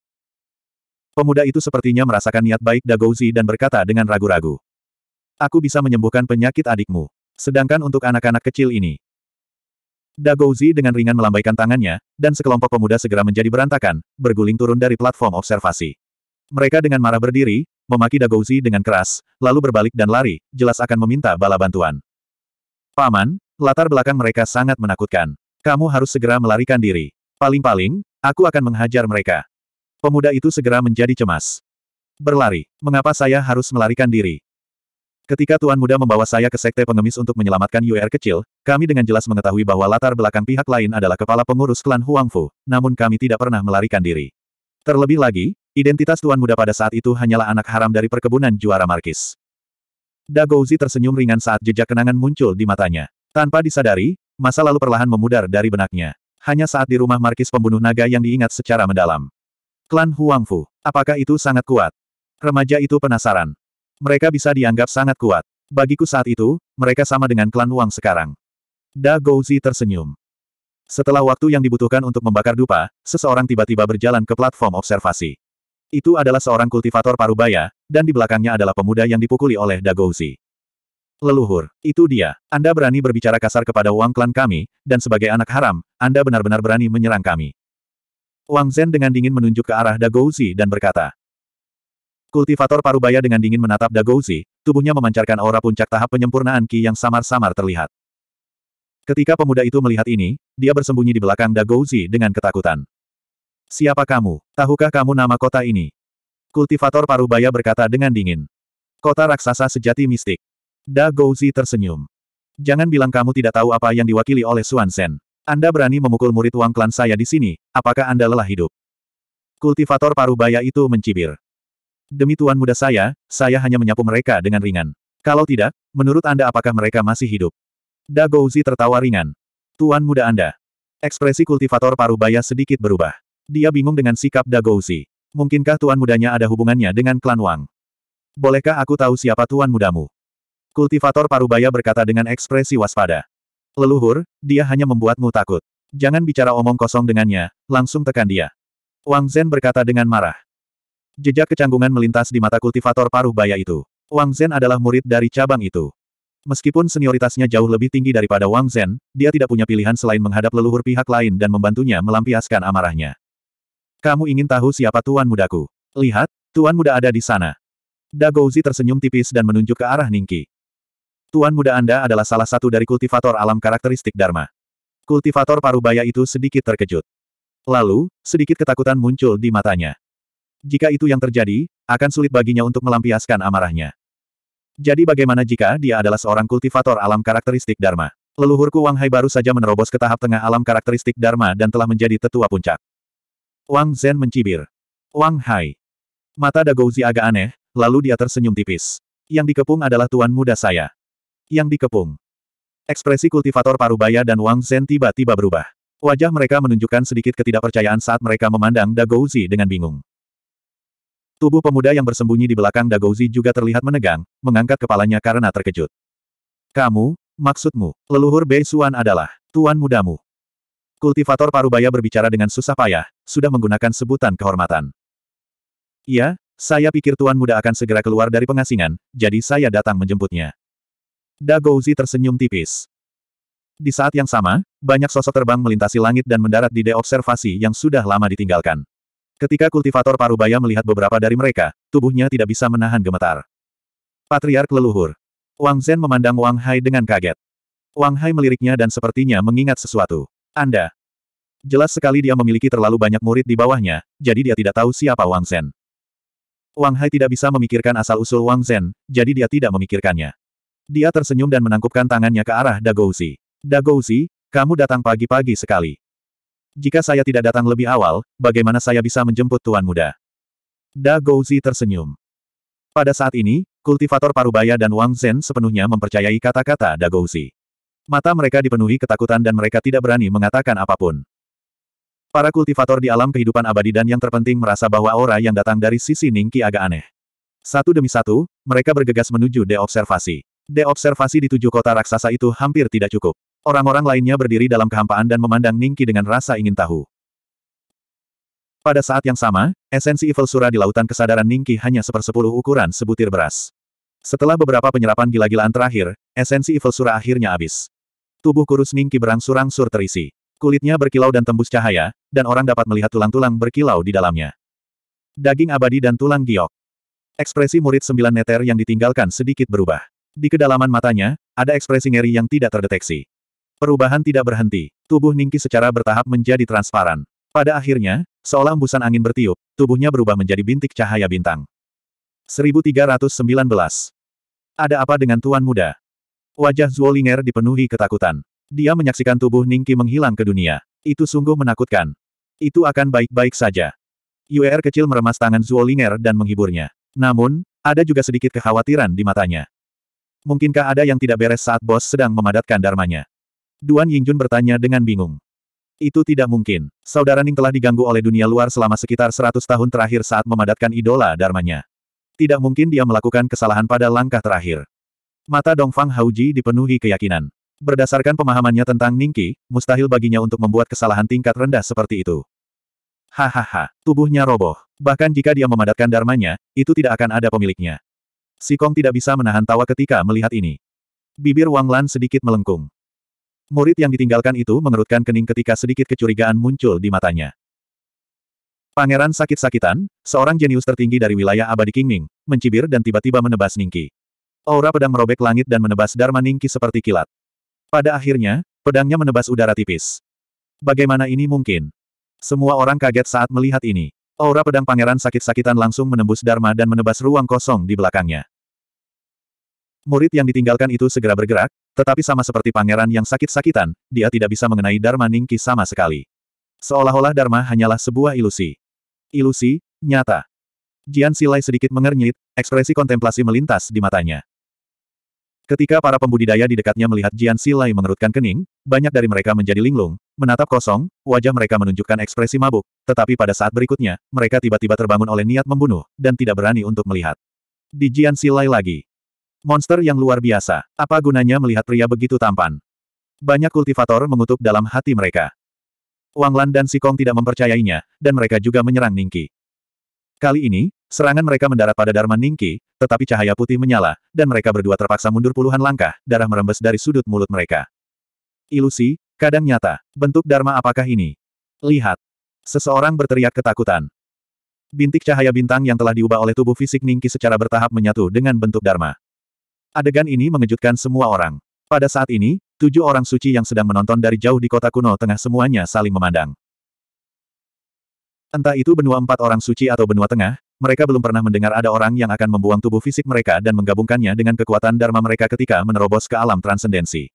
Pemuda itu sepertinya merasakan niat baik Dagouzi dan berkata dengan ragu-ragu. Aku bisa menyembuhkan penyakit adikmu. Sedangkan untuk anak-anak kecil ini. Dagouzi dengan ringan melambaikan tangannya, dan sekelompok pemuda segera menjadi berantakan, berguling turun dari platform observasi. Mereka dengan marah berdiri, memaki Dagouzi dengan keras, lalu berbalik dan lari, jelas akan meminta bala bantuan. Paman, latar belakang mereka sangat menakutkan. Kamu harus segera melarikan diri. Paling-paling, aku akan menghajar mereka. Pemuda itu segera menjadi cemas. Berlari. Mengapa saya harus melarikan diri? Ketika Tuan Muda membawa saya ke Sekte Pengemis untuk menyelamatkan UR kecil, kami dengan jelas mengetahui bahwa latar belakang pihak lain adalah kepala pengurus klan Huangfu, namun kami tidak pernah melarikan diri. Terlebih lagi, identitas Tuan Muda pada saat itu hanyalah anak haram dari perkebunan juara Markis. Dagouzi tersenyum ringan saat jejak kenangan muncul di matanya. Tanpa disadari, Masa lalu perlahan memudar dari benaknya. Hanya saat di rumah markis pembunuh naga yang diingat secara mendalam. Klan Huangfu, apakah itu sangat kuat? Remaja itu penasaran. Mereka bisa dianggap sangat kuat. Bagiku saat itu, mereka sama dengan klan Huang sekarang. Da Gouzi tersenyum. Setelah waktu yang dibutuhkan untuk membakar dupa, seseorang tiba-tiba berjalan ke platform observasi. Itu adalah seorang kultivator parubaya, dan di belakangnya adalah pemuda yang dipukuli oleh Dagozi. Leluhur, itu dia. Anda berani berbicara kasar kepada Wang Klan kami, dan sebagai anak haram, Anda benar-benar berani menyerang kami. Wang Zhen dengan dingin menunjuk ke arah Dagouzi dan berkata. Kultivator parubaya dengan dingin menatap Dagouzi, tubuhnya memancarkan aura puncak tahap penyempurnaan Ki yang samar-samar terlihat. Ketika pemuda itu melihat ini, dia bersembunyi di belakang Dagouzi dengan ketakutan. Siapa kamu? Tahukah kamu nama kota ini? Kultivator parubaya berkata dengan dingin. Kota raksasa sejati mistik. Da Gouzi tersenyum. Jangan bilang kamu tidak tahu apa yang diwakili oleh Suansen. Anda berani memukul murid Wang Klan saya di sini, apakah Anda lelah hidup? Kultivator Parubaya itu mencibir. Demi tuan muda saya, saya hanya menyapu mereka dengan ringan. Kalau tidak, menurut Anda apakah mereka masih hidup? Da Gouzi tertawa ringan. Tuan muda Anda. Ekspresi kultivator Parubaya sedikit berubah. Dia bingung dengan sikap Da Gouzi. Mungkinkah tuan mudanya ada hubungannya dengan klan Wang? Bolehkah aku tahu siapa tuan mudamu? Kultivator Parubaya berkata dengan ekspresi waspada. Leluhur, dia hanya membuatmu takut. Jangan bicara omong kosong dengannya, langsung tekan dia. Wang Zen berkata dengan marah. Jejak kecanggungan melintas di mata kultivator paruh baya itu. Wang Zen adalah murid dari cabang itu. Meskipun senioritasnya jauh lebih tinggi daripada Wang Zen, dia tidak punya pilihan selain menghadap leluhur pihak lain dan membantunya melampiaskan amarahnya. Kamu ingin tahu siapa tuan mudaku? Lihat, tuan muda ada di sana. Dagouzi tersenyum tipis dan menunjuk ke arah Ningki. Tuan muda Anda adalah salah satu dari kultivator alam karakteristik Dharma. Kultivator parubaya itu sedikit terkejut. Lalu, sedikit ketakutan muncul di matanya. Jika itu yang terjadi, akan sulit baginya untuk melampiaskan amarahnya. Jadi bagaimana jika dia adalah seorang kultivator alam karakteristik Dharma? Leluhurku Wang Hai baru saja menerobos ke tahap tengah alam karakteristik Dharma dan telah menjadi tetua puncak. Wang Zhen mencibir. Wang Hai. Mata Dagouzi agak aneh, lalu dia tersenyum tipis. Yang dikepung adalah tuan muda saya yang dikepung. Ekspresi kultivator Parubaya dan Wang Zhen tiba-tiba berubah. Wajah mereka menunjukkan sedikit ketidakpercayaan saat mereka memandang Dagouzi dengan bingung. Tubuh pemuda yang bersembunyi di belakang Dagouzi juga terlihat menegang, mengangkat kepalanya karena terkejut. Kamu, maksudmu, leluhur Bei Suan adalah tuan mudamu. Kultivator Parubaya berbicara dengan susah payah, sudah menggunakan sebutan kehormatan. Iya, saya pikir tuan muda akan segera keluar dari pengasingan, jadi saya datang menjemputnya. Dagouzi tersenyum tipis. Di saat yang sama, banyak sosok terbang melintasi langit dan mendarat di deobservasi observasi yang sudah lama ditinggalkan. Ketika kultivator Parubaya melihat beberapa dari mereka, tubuhnya tidak bisa menahan gemetar. Patriark leluhur. Wang Zhen memandang Wang Hai dengan kaget. Wang Hai meliriknya dan sepertinya mengingat sesuatu. Anda. Jelas sekali dia memiliki terlalu banyak murid di bawahnya, jadi dia tidak tahu siapa Wang Zhen. Wang Hai tidak bisa memikirkan asal-usul Wang Zhen, jadi dia tidak memikirkannya. Dia tersenyum dan menangkupkan tangannya ke arah Dagouzi. Dagouzi, kamu datang pagi-pagi sekali. Jika saya tidak datang lebih awal, bagaimana saya bisa menjemput Tuan Muda? Dagouzi tersenyum. Pada saat ini, kultivator Parubaya dan Wang Zhen sepenuhnya mempercayai kata-kata Dagouzi. Mata mereka dipenuhi ketakutan dan mereka tidak berani mengatakan apapun. Para kultivator di alam kehidupan abadi dan yang terpenting merasa bahwa aura yang datang dari sisi Ningki agak aneh. Satu demi satu, mereka bergegas menuju deobservasi. Deobservasi di tujuh kota raksasa itu hampir tidak cukup. Orang-orang lainnya berdiri dalam kehampaan dan memandang Ningki dengan rasa ingin tahu. Pada saat yang sama, esensi Evil Sura di lautan kesadaran Ningki hanya sepersepuluh ukuran sebutir beras. Setelah beberapa penyerapan gila-gilaan terakhir, esensi Evil Sura akhirnya habis. Tubuh kurus Ningki berangsur-angsur terisi. Kulitnya berkilau dan tembus cahaya, dan orang dapat melihat tulang-tulang berkilau di dalamnya. Daging abadi dan tulang giok. Ekspresi murid sembilan neter yang ditinggalkan sedikit berubah. Di kedalaman matanya, ada ekspresi ngeri yang tidak terdeteksi. Perubahan tidak berhenti. Tubuh Ningki secara bertahap menjadi transparan. Pada akhirnya, seolah embusan angin bertiup, tubuhnya berubah menjadi bintik cahaya bintang. 1319. Ada apa dengan Tuan Muda? Wajah Zuolinger dipenuhi ketakutan. Dia menyaksikan tubuh Ningki menghilang ke dunia. Itu sungguh menakutkan. Itu akan baik-baik saja. Yuer kecil meremas tangan Zuolinger dan menghiburnya. Namun, ada juga sedikit kekhawatiran di matanya. Mungkinkah ada yang tidak beres saat bos sedang memadatkan darmanya? Duan Yingjun bertanya dengan bingung. Itu tidak mungkin. Saudara Ning telah diganggu oleh dunia luar selama sekitar 100 tahun terakhir saat memadatkan idola darmanya. Tidak mungkin dia melakukan kesalahan pada langkah terakhir. Mata Dongfang Hauji dipenuhi keyakinan. Berdasarkan pemahamannya tentang Ningki, mustahil baginya untuk membuat kesalahan tingkat rendah seperti itu. Hahaha, tubuhnya roboh. Bahkan jika dia memadatkan darmanya, itu tidak akan ada pemiliknya. Si Kong tidak bisa menahan tawa ketika melihat ini. Bibir Wang Lan sedikit melengkung. Murid yang ditinggalkan itu mengerutkan kening ketika sedikit kecurigaan muncul di matanya. Pangeran sakit-sakitan, seorang jenius tertinggi dari wilayah abadi Ming, mencibir dan tiba-tiba menebas Ningki. Aura pedang merobek langit dan menebas Dharma Ningki seperti kilat. Pada akhirnya, pedangnya menebas udara tipis. Bagaimana ini mungkin? Semua orang kaget saat melihat ini. Aura pedang pangeran sakit-sakitan langsung menembus Dharma dan menebas ruang kosong di belakangnya. Murid yang ditinggalkan itu segera bergerak, tetapi sama seperti pangeran yang sakit-sakitan, dia tidak bisa mengenai Dharma Ningki sama sekali. Seolah-olah Dharma hanyalah sebuah ilusi. Ilusi, nyata. Jian Silai sedikit mengernyit, ekspresi kontemplasi melintas di matanya. Ketika para pembudidaya di dekatnya melihat Jian Silai mengerutkan kening, banyak dari mereka menjadi linglung, menatap kosong, wajah mereka menunjukkan ekspresi mabuk, tetapi pada saat berikutnya, mereka tiba-tiba terbangun oleh niat membunuh, dan tidak berani untuk melihat. Di Jian Silai lagi. Monster yang luar biasa, apa gunanya melihat pria begitu tampan? Banyak kultivator mengutuk dalam hati mereka. Wang Lan dan Si Kong tidak mempercayainya, dan mereka juga menyerang Ningki. Kali ini, Serangan mereka mendarat pada Dharma Ningki, tetapi cahaya putih menyala, dan mereka berdua terpaksa mundur puluhan langkah, darah merembes dari sudut mulut mereka. Ilusi, kadang nyata. Bentuk Dharma apakah ini? Lihat. Seseorang berteriak ketakutan. Bintik cahaya bintang yang telah diubah oleh tubuh fisik Ningki secara bertahap menyatu dengan bentuk Dharma. Adegan ini mengejutkan semua orang. Pada saat ini, tujuh orang suci yang sedang menonton dari jauh di kota kuno tengah semuanya saling memandang. Entah itu benua empat orang suci atau benua tengah, mereka belum pernah mendengar ada orang yang akan membuang tubuh fisik mereka dan menggabungkannya dengan kekuatan Dharma mereka ketika menerobos ke alam transendensi.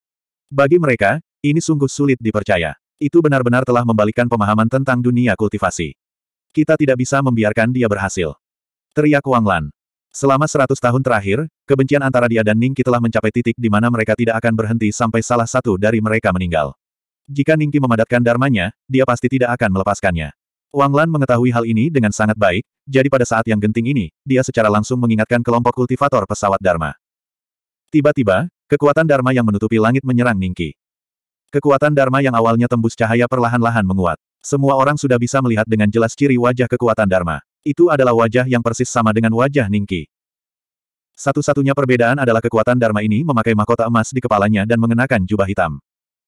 Bagi mereka, ini sungguh sulit dipercaya. Itu benar-benar telah membalikkan pemahaman tentang dunia kultivasi. Kita tidak bisa membiarkan dia berhasil. Teriak Wang Lan. Selama seratus tahun terakhir, kebencian antara dia dan Ningki telah mencapai titik di mana mereka tidak akan berhenti sampai salah satu dari mereka meninggal. Jika Ningki memadatkan dharmanya, dia pasti tidak akan melepaskannya. Wang Lan mengetahui hal ini dengan sangat baik, jadi pada saat yang genting ini, dia secara langsung mengingatkan kelompok kultivator pesawat Dharma. Tiba-tiba, kekuatan Dharma yang menutupi langit menyerang Ningki. Kekuatan Dharma yang awalnya tembus cahaya perlahan-lahan menguat. Semua orang sudah bisa melihat dengan jelas ciri wajah kekuatan Dharma. Itu adalah wajah yang persis sama dengan wajah Ningki. Satu-satunya perbedaan adalah kekuatan Dharma ini memakai mahkota emas di kepalanya dan mengenakan jubah hitam.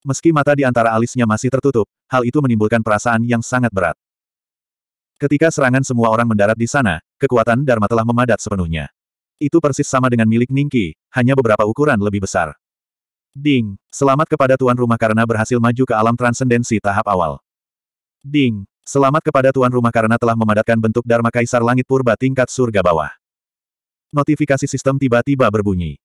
Meski mata di antara alisnya masih tertutup, hal itu menimbulkan perasaan yang sangat berat. Ketika serangan semua orang mendarat di sana, kekuatan Dharma telah memadat sepenuhnya. Itu persis sama dengan milik Ningki, hanya beberapa ukuran lebih besar. Ding, selamat kepada tuan rumah karena berhasil maju ke alam transendensi tahap awal. Ding, selamat kepada tuan rumah karena telah memadatkan bentuk Dharma Kaisar Langit Purba tingkat surga bawah. Notifikasi sistem tiba-tiba berbunyi.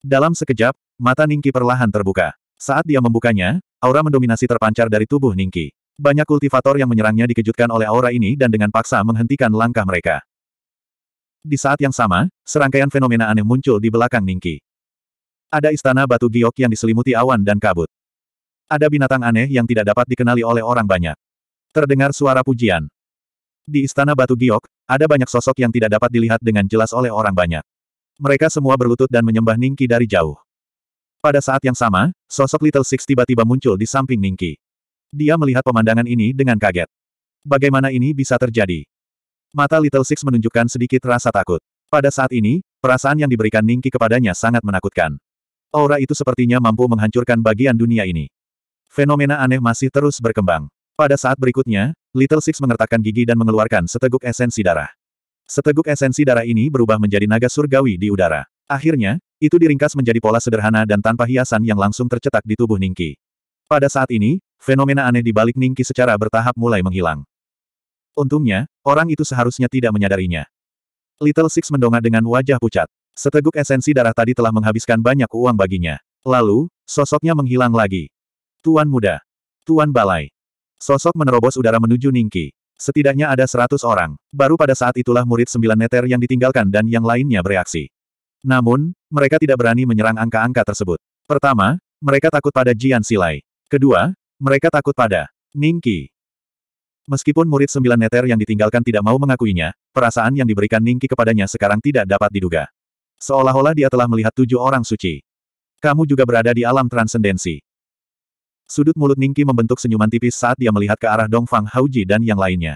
Dalam sekejap, mata Ningki perlahan terbuka. Saat dia membukanya, aura mendominasi terpancar dari tubuh Ningki. Banyak kultivator yang menyerangnya dikejutkan oleh aura ini dan dengan paksa menghentikan langkah mereka. Di saat yang sama, serangkaian fenomena aneh muncul di belakang Ningki. Ada istana batu giok yang diselimuti awan dan kabut. Ada binatang aneh yang tidak dapat dikenali oleh orang banyak. Terdengar suara pujian. Di istana batu giok, ada banyak sosok yang tidak dapat dilihat dengan jelas oleh orang banyak. Mereka semua berlutut dan menyembah Ningki dari jauh. Pada saat yang sama, sosok Little Six tiba-tiba muncul di samping Ningki. Dia melihat pemandangan ini dengan kaget. Bagaimana ini bisa terjadi? Mata Little Six menunjukkan sedikit rasa takut. Pada saat ini, perasaan yang diberikan Ningki kepadanya sangat menakutkan. Aura itu sepertinya mampu menghancurkan bagian dunia ini. Fenomena aneh masih terus berkembang. Pada saat berikutnya, Little Six mengertakkan gigi dan mengeluarkan seteguk esensi darah. Seteguk esensi darah ini berubah menjadi naga surgawi di udara. Akhirnya, itu diringkas menjadi pola sederhana dan tanpa hiasan yang langsung tercetak di tubuh Ningki. Pada saat ini, fenomena aneh di balik Ningki secara bertahap mulai menghilang. Untungnya, orang itu seharusnya tidak menyadarinya. Little Six mendongak dengan wajah pucat. Seteguk esensi darah tadi telah menghabiskan banyak uang baginya. Lalu, sosoknya menghilang lagi. Tuan muda. Tuan balai. Sosok menerobos udara menuju Ningki. Setidaknya ada seratus orang. Baru pada saat itulah murid sembilan neter yang ditinggalkan dan yang lainnya bereaksi. Namun, mereka tidak berani menyerang angka-angka tersebut. Pertama, mereka takut pada Jian Silai. Kedua, mereka takut pada Ningki. Meskipun murid sembilan neter yang ditinggalkan tidak mau mengakuinya, perasaan yang diberikan Ningki kepadanya sekarang tidak dapat diduga. Seolah-olah dia telah melihat tujuh orang suci. Kamu juga berada di alam transendensi. Sudut mulut Ningki membentuk senyuman tipis saat dia melihat ke arah Dongfang Hauji dan yang lainnya.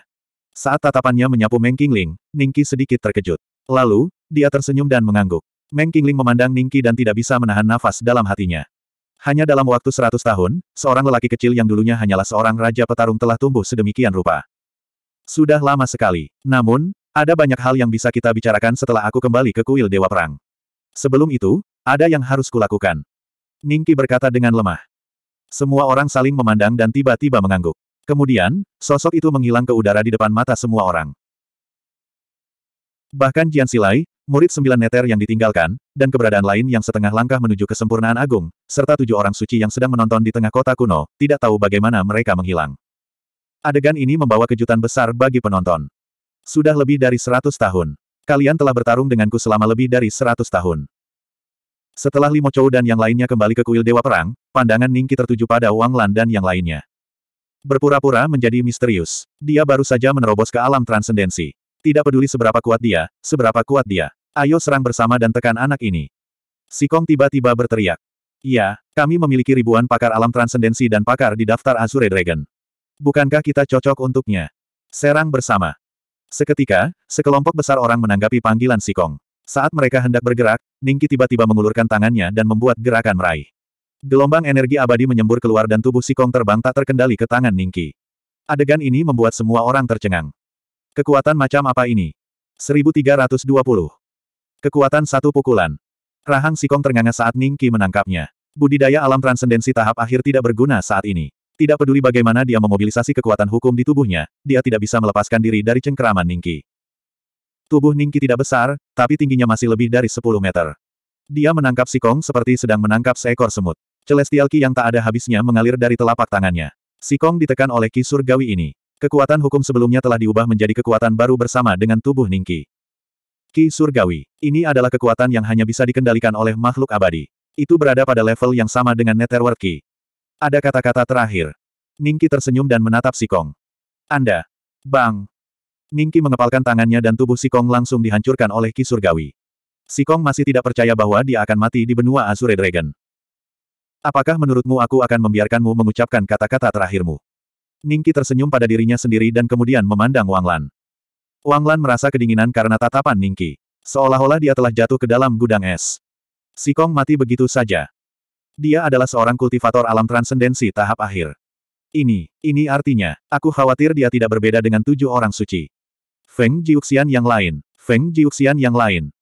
Saat tatapannya menyapu Meng Qingling, Ningki sedikit terkejut. Lalu, dia tersenyum dan mengangguk. Meng Qingling memandang Ningki dan tidak bisa menahan nafas dalam hatinya. Hanya dalam waktu seratus tahun, seorang lelaki kecil yang dulunya hanyalah seorang raja petarung telah tumbuh sedemikian rupa. Sudah lama sekali. Namun, ada banyak hal yang bisa kita bicarakan setelah aku kembali ke kuil Dewa Perang. Sebelum itu, ada yang harus kulakukan. Ningki berkata dengan lemah. Semua orang saling memandang dan tiba-tiba mengangguk. Kemudian, sosok itu menghilang ke udara di depan mata semua orang. Bahkan Jian Silai, murid sembilan neter yang ditinggalkan, dan keberadaan lain yang setengah langkah menuju kesempurnaan agung, serta tujuh orang suci yang sedang menonton di tengah kota kuno, tidak tahu bagaimana mereka menghilang. Adegan ini membawa kejutan besar bagi penonton. Sudah lebih dari seratus tahun. Kalian telah bertarung denganku selama lebih dari seratus tahun. Setelah Limo Chou dan yang lainnya kembali ke kuil Dewa Perang, pandangan Ningki tertuju pada Wang Lan dan yang lainnya. Berpura-pura menjadi misterius. Dia baru saja menerobos ke alam transendensi. Tidak peduli seberapa kuat dia, seberapa kuat dia. Ayo serang bersama dan tekan anak ini. Sikong tiba-tiba berteriak. Ya, kami memiliki ribuan pakar alam transendensi dan pakar di daftar Azure Dragon. Bukankah kita cocok untuknya? Serang bersama. Seketika, sekelompok besar orang menanggapi panggilan Sikong. Saat mereka hendak bergerak, Ningki tiba-tiba mengulurkan tangannya dan membuat gerakan meraih. Gelombang energi abadi menyembur keluar dan tubuh Sikong terbang tak terkendali ke tangan Ningki. Adegan ini membuat semua orang tercengang. Kekuatan macam apa ini? 1320. Kekuatan satu pukulan. Rahang Sikong ternganga saat Ning menangkapnya. Budidaya alam transendensi tahap akhir tidak berguna saat ini. Tidak peduli bagaimana dia memobilisasi kekuatan hukum di tubuhnya, dia tidak bisa melepaskan diri dari cengkeraman Ningki. Tubuh Ningki tidak besar, tapi tingginya masih lebih dari 10 meter. Dia menangkap Sikong seperti sedang menangkap seekor semut. Celestial Ki yang tak ada habisnya mengalir dari telapak tangannya. Sikong ditekan oleh Ki Surgawi ini. Kekuatan hukum sebelumnya telah diubah menjadi kekuatan baru bersama dengan tubuh Ningki. Ki Surgawi. Ini adalah kekuatan yang hanya bisa dikendalikan oleh makhluk abadi. Itu berada pada level yang sama dengan Netherworld Ki. Ada kata-kata terakhir. Ningki tersenyum dan menatap Sikong. Anda. Bang. Ningki mengepalkan tangannya dan tubuh Sikong langsung dihancurkan oleh Ki Surgawi. Sikong masih tidak percaya bahwa dia akan mati di benua Azure Dragon. Apakah menurutmu aku akan membiarkanmu mengucapkan kata-kata terakhirmu? Ningki tersenyum pada dirinya sendiri dan kemudian memandang Wang Lan. Wang Lan merasa kedinginan karena tatapan Ningki. Seolah-olah dia telah jatuh ke dalam gudang es. Si Kong mati begitu saja. Dia adalah seorang kultivator alam transendensi tahap akhir. Ini, ini artinya, aku khawatir dia tidak berbeda dengan tujuh orang suci. Feng Jiuxian yang lain, Feng Jiuxian yang lain.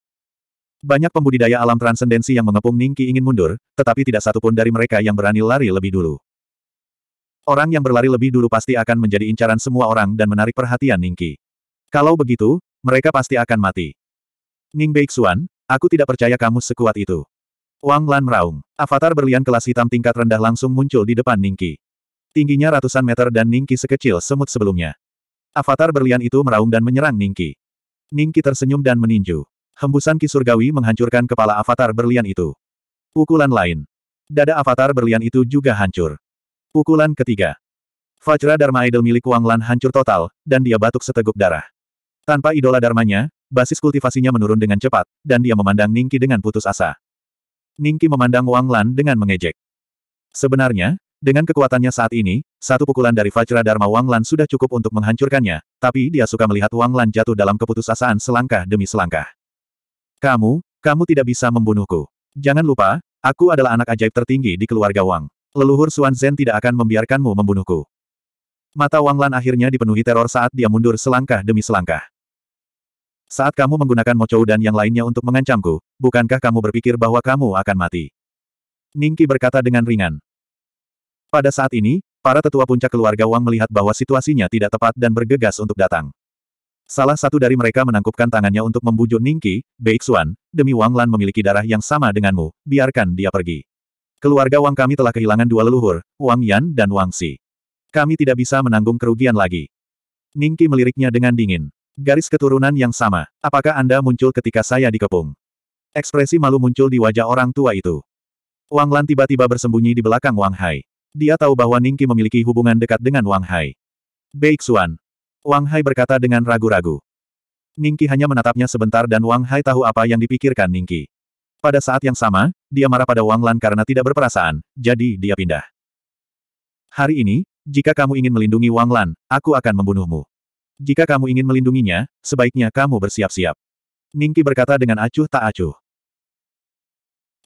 Banyak pembudidaya alam transendensi yang mengepung Ningki ingin mundur, tetapi tidak satupun dari mereka yang berani lari lebih dulu. Orang yang berlari lebih dulu pasti akan menjadi incaran semua orang dan menarik perhatian Ningki. Kalau begitu, mereka pasti akan mati. Ning Beixuan, aku tidak percaya kamu sekuat itu. Wang Lan meraung. Avatar berlian kelas hitam tingkat rendah langsung muncul di depan Ningki. Tingginya ratusan meter dan Ningki sekecil semut sebelumnya. Avatar berlian itu meraung dan menyerang Ningki. Ningki tersenyum dan meninju. Hembusan Ki Surgawi menghancurkan kepala avatar berlian itu. Pukulan lain. Dada avatar berlian itu juga hancur. Pukulan ketiga. Fajra Dharma Idol milik Wang Lan hancur total, dan dia batuk seteguk darah. Tanpa idola dharmanya, basis kultivasinya menurun dengan cepat, dan dia memandang Ningki dengan putus asa. Ningki memandang Wang Lan dengan mengejek. Sebenarnya, dengan kekuatannya saat ini, satu pukulan dari Fajra Dharma Wang Lan sudah cukup untuk menghancurkannya, tapi dia suka melihat Wang Lan jatuh dalam keputusasaan selangkah demi selangkah. Kamu, kamu tidak bisa membunuhku. Jangan lupa, aku adalah anak ajaib tertinggi di keluarga Wang. Leluhur Suan Zhen tidak akan membiarkanmu membunuhku. Mata Wang Lan akhirnya dipenuhi teror saat dia mundur selangkah demi selangkah. Saat kamu menggunakan Mochou dan yang lainnya untuk mengancamku, bukankah kamu berpikir bahwa kamu akan mati? Ningki berkata dengan ringan. Pada saat ini, para tetua puncak keluarga Wang melihat bahwa situasinya tidak tepat dan bergegas untuk datang. Salah satu dari mereka menangkupkan tangannya untuk membujuk Ningki, Beixuan, demi Wang Lan memiliki darah yang sama denganmu, biarkan dia pergi. Keluarga Wang kami telah kehilangan dua leluhur, Wang Yan dan Wang Si. Kami tidak bisa menanggung kerugian lagi. Ningki meliriknya dengan dingin. Garis keturunan yang sama. Apakah Anda muncul ketika saya dikepung? Ekspresi malu muncul di wajah orang tua itu. Wang Lan tiba-tiba bersembunyi di belakang Wang Hai. Dia tahu bahwa Ningki memiliki hubungan dekat dengan Wang Hai. Baik Xuan. Wang Hai berkata dengan ragu-ragu. Ningki hanya menatapnya sebentar dan Wang Hai tahu apa yang dipikirkan Ningki. Pada saat yang sama, dia marah pada Wang Lan karena tidak berperasaan, jadi dia pindah. Hari ini, jika kamu ingin melindungi Wang Lan, aku akan membunuhmu. Jika kamu ingin melindunginya, sebaiknya kamu bersiap-siap. Ningki berkata dengan acuh tak acuh.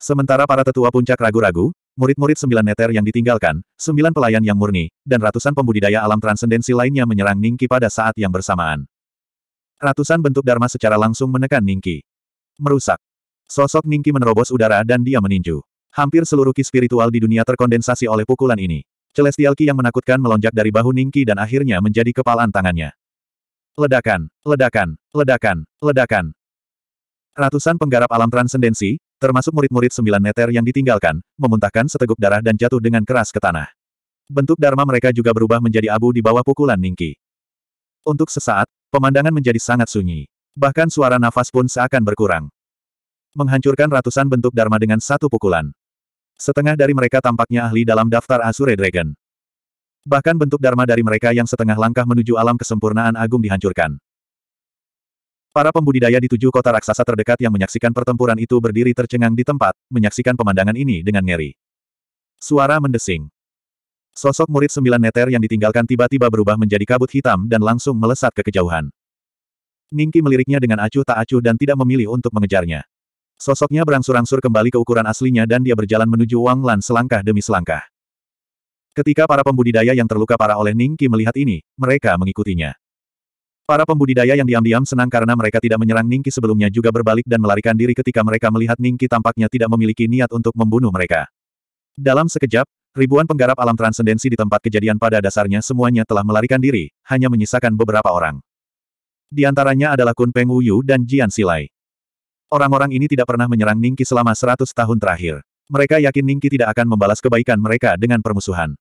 Sementara para tetua puncak ragu-ragu, murid-murid sembilan neter yang ditinggalkan, sembilan pelayan yang murni, dan ratusan pembudidaya alam transendensi lainnya menyerang Ningki pada saat yang bersamaan. Ratusan bentuk Dharma secara langsung menekan Ningki. Merusak. Sosok Ningki menerobos udara dan dia meninju. Hampir seluruh ki spiritual di dunia terkondensasi oleh pukulan ini. Celestial Ki yang menakutkan melonjak dari bahu Ningki dan akhirnya menjadi kepalan tangannya. Ledakan, ledakan, ledakan, ledakan. Ratusan penggarap alam transendensi, termasuk murid-murid sembilan meter yang ditinggalkan, memuntahkan seteguk darah dan jatuh dengan keras ke tanah. Bentuk dharma mereka juga berubah menjadi abu di bawah pukulan Ningki. Untuk sesaat, pemandangan menjadi sangat sunyi. Bahkan suara nafas pun seakan berkurang. Menghancurkan ratusan bentuk dharma dengan satu pukulan. Setengah dari mereka tampaknya ahli dalam daftar Azure Dragon. Bahkan bentuk dharma dari mereka yang setengah langkah menuju alam kesempurnaan agung dihancurkan. Para pembudidaya di tujuh kota raksasa terdekat yang menyaksikan pertempuran itu berdiri tercengang di tempat, menyaksikan pemandangan ini dengan ngeri. Suara mendesing. Sosok murid sembilan neter yang ditinggalkan tiba-tiba berubah menjadi kabut hitam dan langsung melesat ke kejauhan. Ningki meliriknya dengan acuh tak acuh dan tidak memilih untuk mengejarnya. Sosoknya berangsur-angsur kembali ke ukuran aslinya dan dia berjalan menuju Wang Lan selangkah demi selangkah. Ketika para pembudidaya yang terluka para oleh Ning Qi melihat ini, mereka mengikutinya. Para pembudidaya yang diam-diam senang karena mereka tidak menyerang Ning Qi sebelumnya juga berbalik dan melarikan diri ketika mereka melihat Ning Qi tampaknya tidak memiliki niat untuk membunuh mereka. Dalam sekejap, ribuan penggarap alam transendensi di tempat kejadian pada dasarnya semuanya telah melarikan diri, hanya menyisakan beberapa orang. Di antaranya adalah Kun Peng Wuyu dan Jian Silai. Orang-orang ini tidak pernah menyerang Ningki selama seratus tahun terakhir mereka yakin Ningki tidak akan membalas kebaikan mereka dengan permusuhan.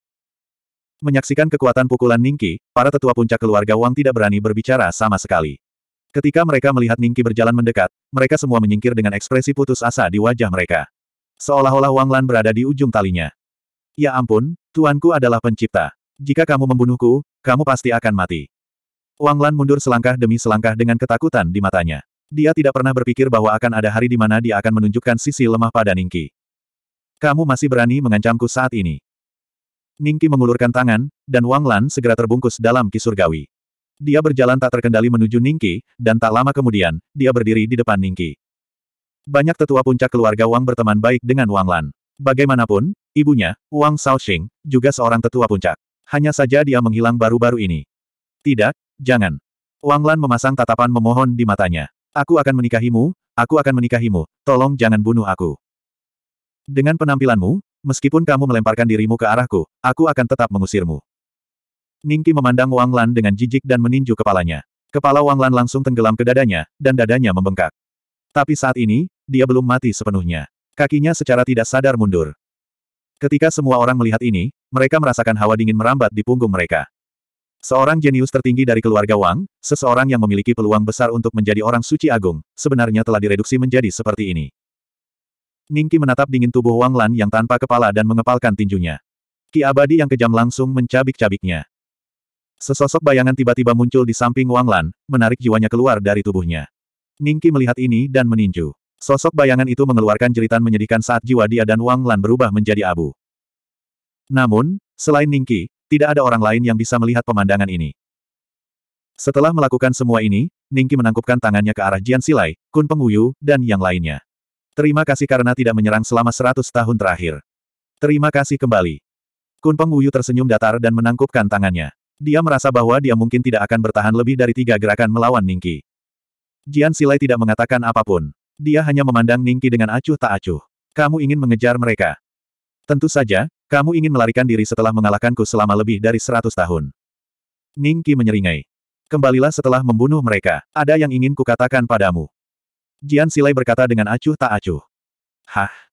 Menyaksikan kekuatan pukulan Ningki, para tetua puncak keluarga Wang tidak berani berbicara sama sekali. Ketika mereka melihat Ningki berjalan mendekat, mereka semua menyingkir dengan ekspresi putus asa di wajah mereka. Seolah-olah Wang Lan berada di ujung talinya. Ya ampun, tuanku adalah pencipta. Jika kamu membunuhku, kamu pasti akan mati. Wang Lan mundur selangkah demi selangkah dengan ketakutan di matanya. Dia tidak pernah berpikir bahwa akan ada hari di mana dia akan menunjukkan sisi lemah pada Ningki. Kamu masih berani mengancamku saat ini. Ningki mengulurkan tangan, dan Wang Lan segera terbungkus dalam kisurgawi. Dia berjalan tak terkendali menuju Ningki, dan tak lama kemudian, dia berdiri di depan Ningki. Banyak tetua puncak keluarga Wang berteman baik dengan Wang Lan. Bagaimanapun, ibunya, Wang Shaoxing, juga seorang tetua puncak. Hanya saja dia menghilang baru-baru ini. Tidak, jangan. Wang Lan memasang tatapan memohon di matanya. Aku akan menikahimu, aku akan menikahimu, tolong jangan bunuh aku. Dengan penampilanmu, meskipun kamu melemparkan dirimu ke arahku, aku akan tetap mengusirmu. Ningki memandang Wang Lan dengan jijik dan meninju kepalanya. Kepala Wang Lan langsung tenggelam ke dadanya, dan dadanya membengkak. Tapi saat ini, dia belum mati sepenuhnya. Kakinya secara tidak sadar mundur. Ketika semua orang melihat ini, mereka merasakan hawa dingin merambat di punggung mereka. Seorang jenius tertinggi dari keluarga Wang, seseorang yang memiliki peluang besar untuk menjadi orang suci agung, sebenarnya telah direduksi menjadi seperti ini. Ningki menatap dingin tubuh Wang Lan yang tanpa kepala dan mengepalkan tinjunya. Ki abadi yang kejam langsung mencabik-cabiknya. Sesosok bayangan tiba-tiba muncul di samping Wang Lan, menarik jiwanya keluar dari tubuhnya. Ningki melihat ini dan meninju. Sosok bayangan itu mengeluarkan jeritan menyedihkan saat jiwa dia dan Wang Lan berubah menjadi abu. Namun, selain Ningki, tidak ada orang lain yang bisa melihat pemandangan ini. Setelah melakukan semua ini, Ningki menangkupkan tangannya ke arah Jian Silai, Kun Penguyu, dan yang lainnya. Terima kasih karena tidak menyerang selama seratus tahun terakhir. Terima kasih kembali. Kunpeng Wuyu tersenyum datar dan menangkupkan tangannya. Dia merasa bahwa dia mungkin tidak akan bertahan lebih dari tiga gerakan melawan Ningki. Jian Silai tidak mengatakan apapun. Dia hanya memandang Ningki dengan acuh tak acuh. Kamu ingin mengejar mereka. Tentu saja, kamu ingin melarikan diri setelah mengalahkanku selama lebih dari seratus tahun. Ningki menyeringai. Kembalilah setelah membunuh mereka. Ada yang ingin kukatakan padamu. Jian Silai berkata dengan acuh tak acuh. Hah?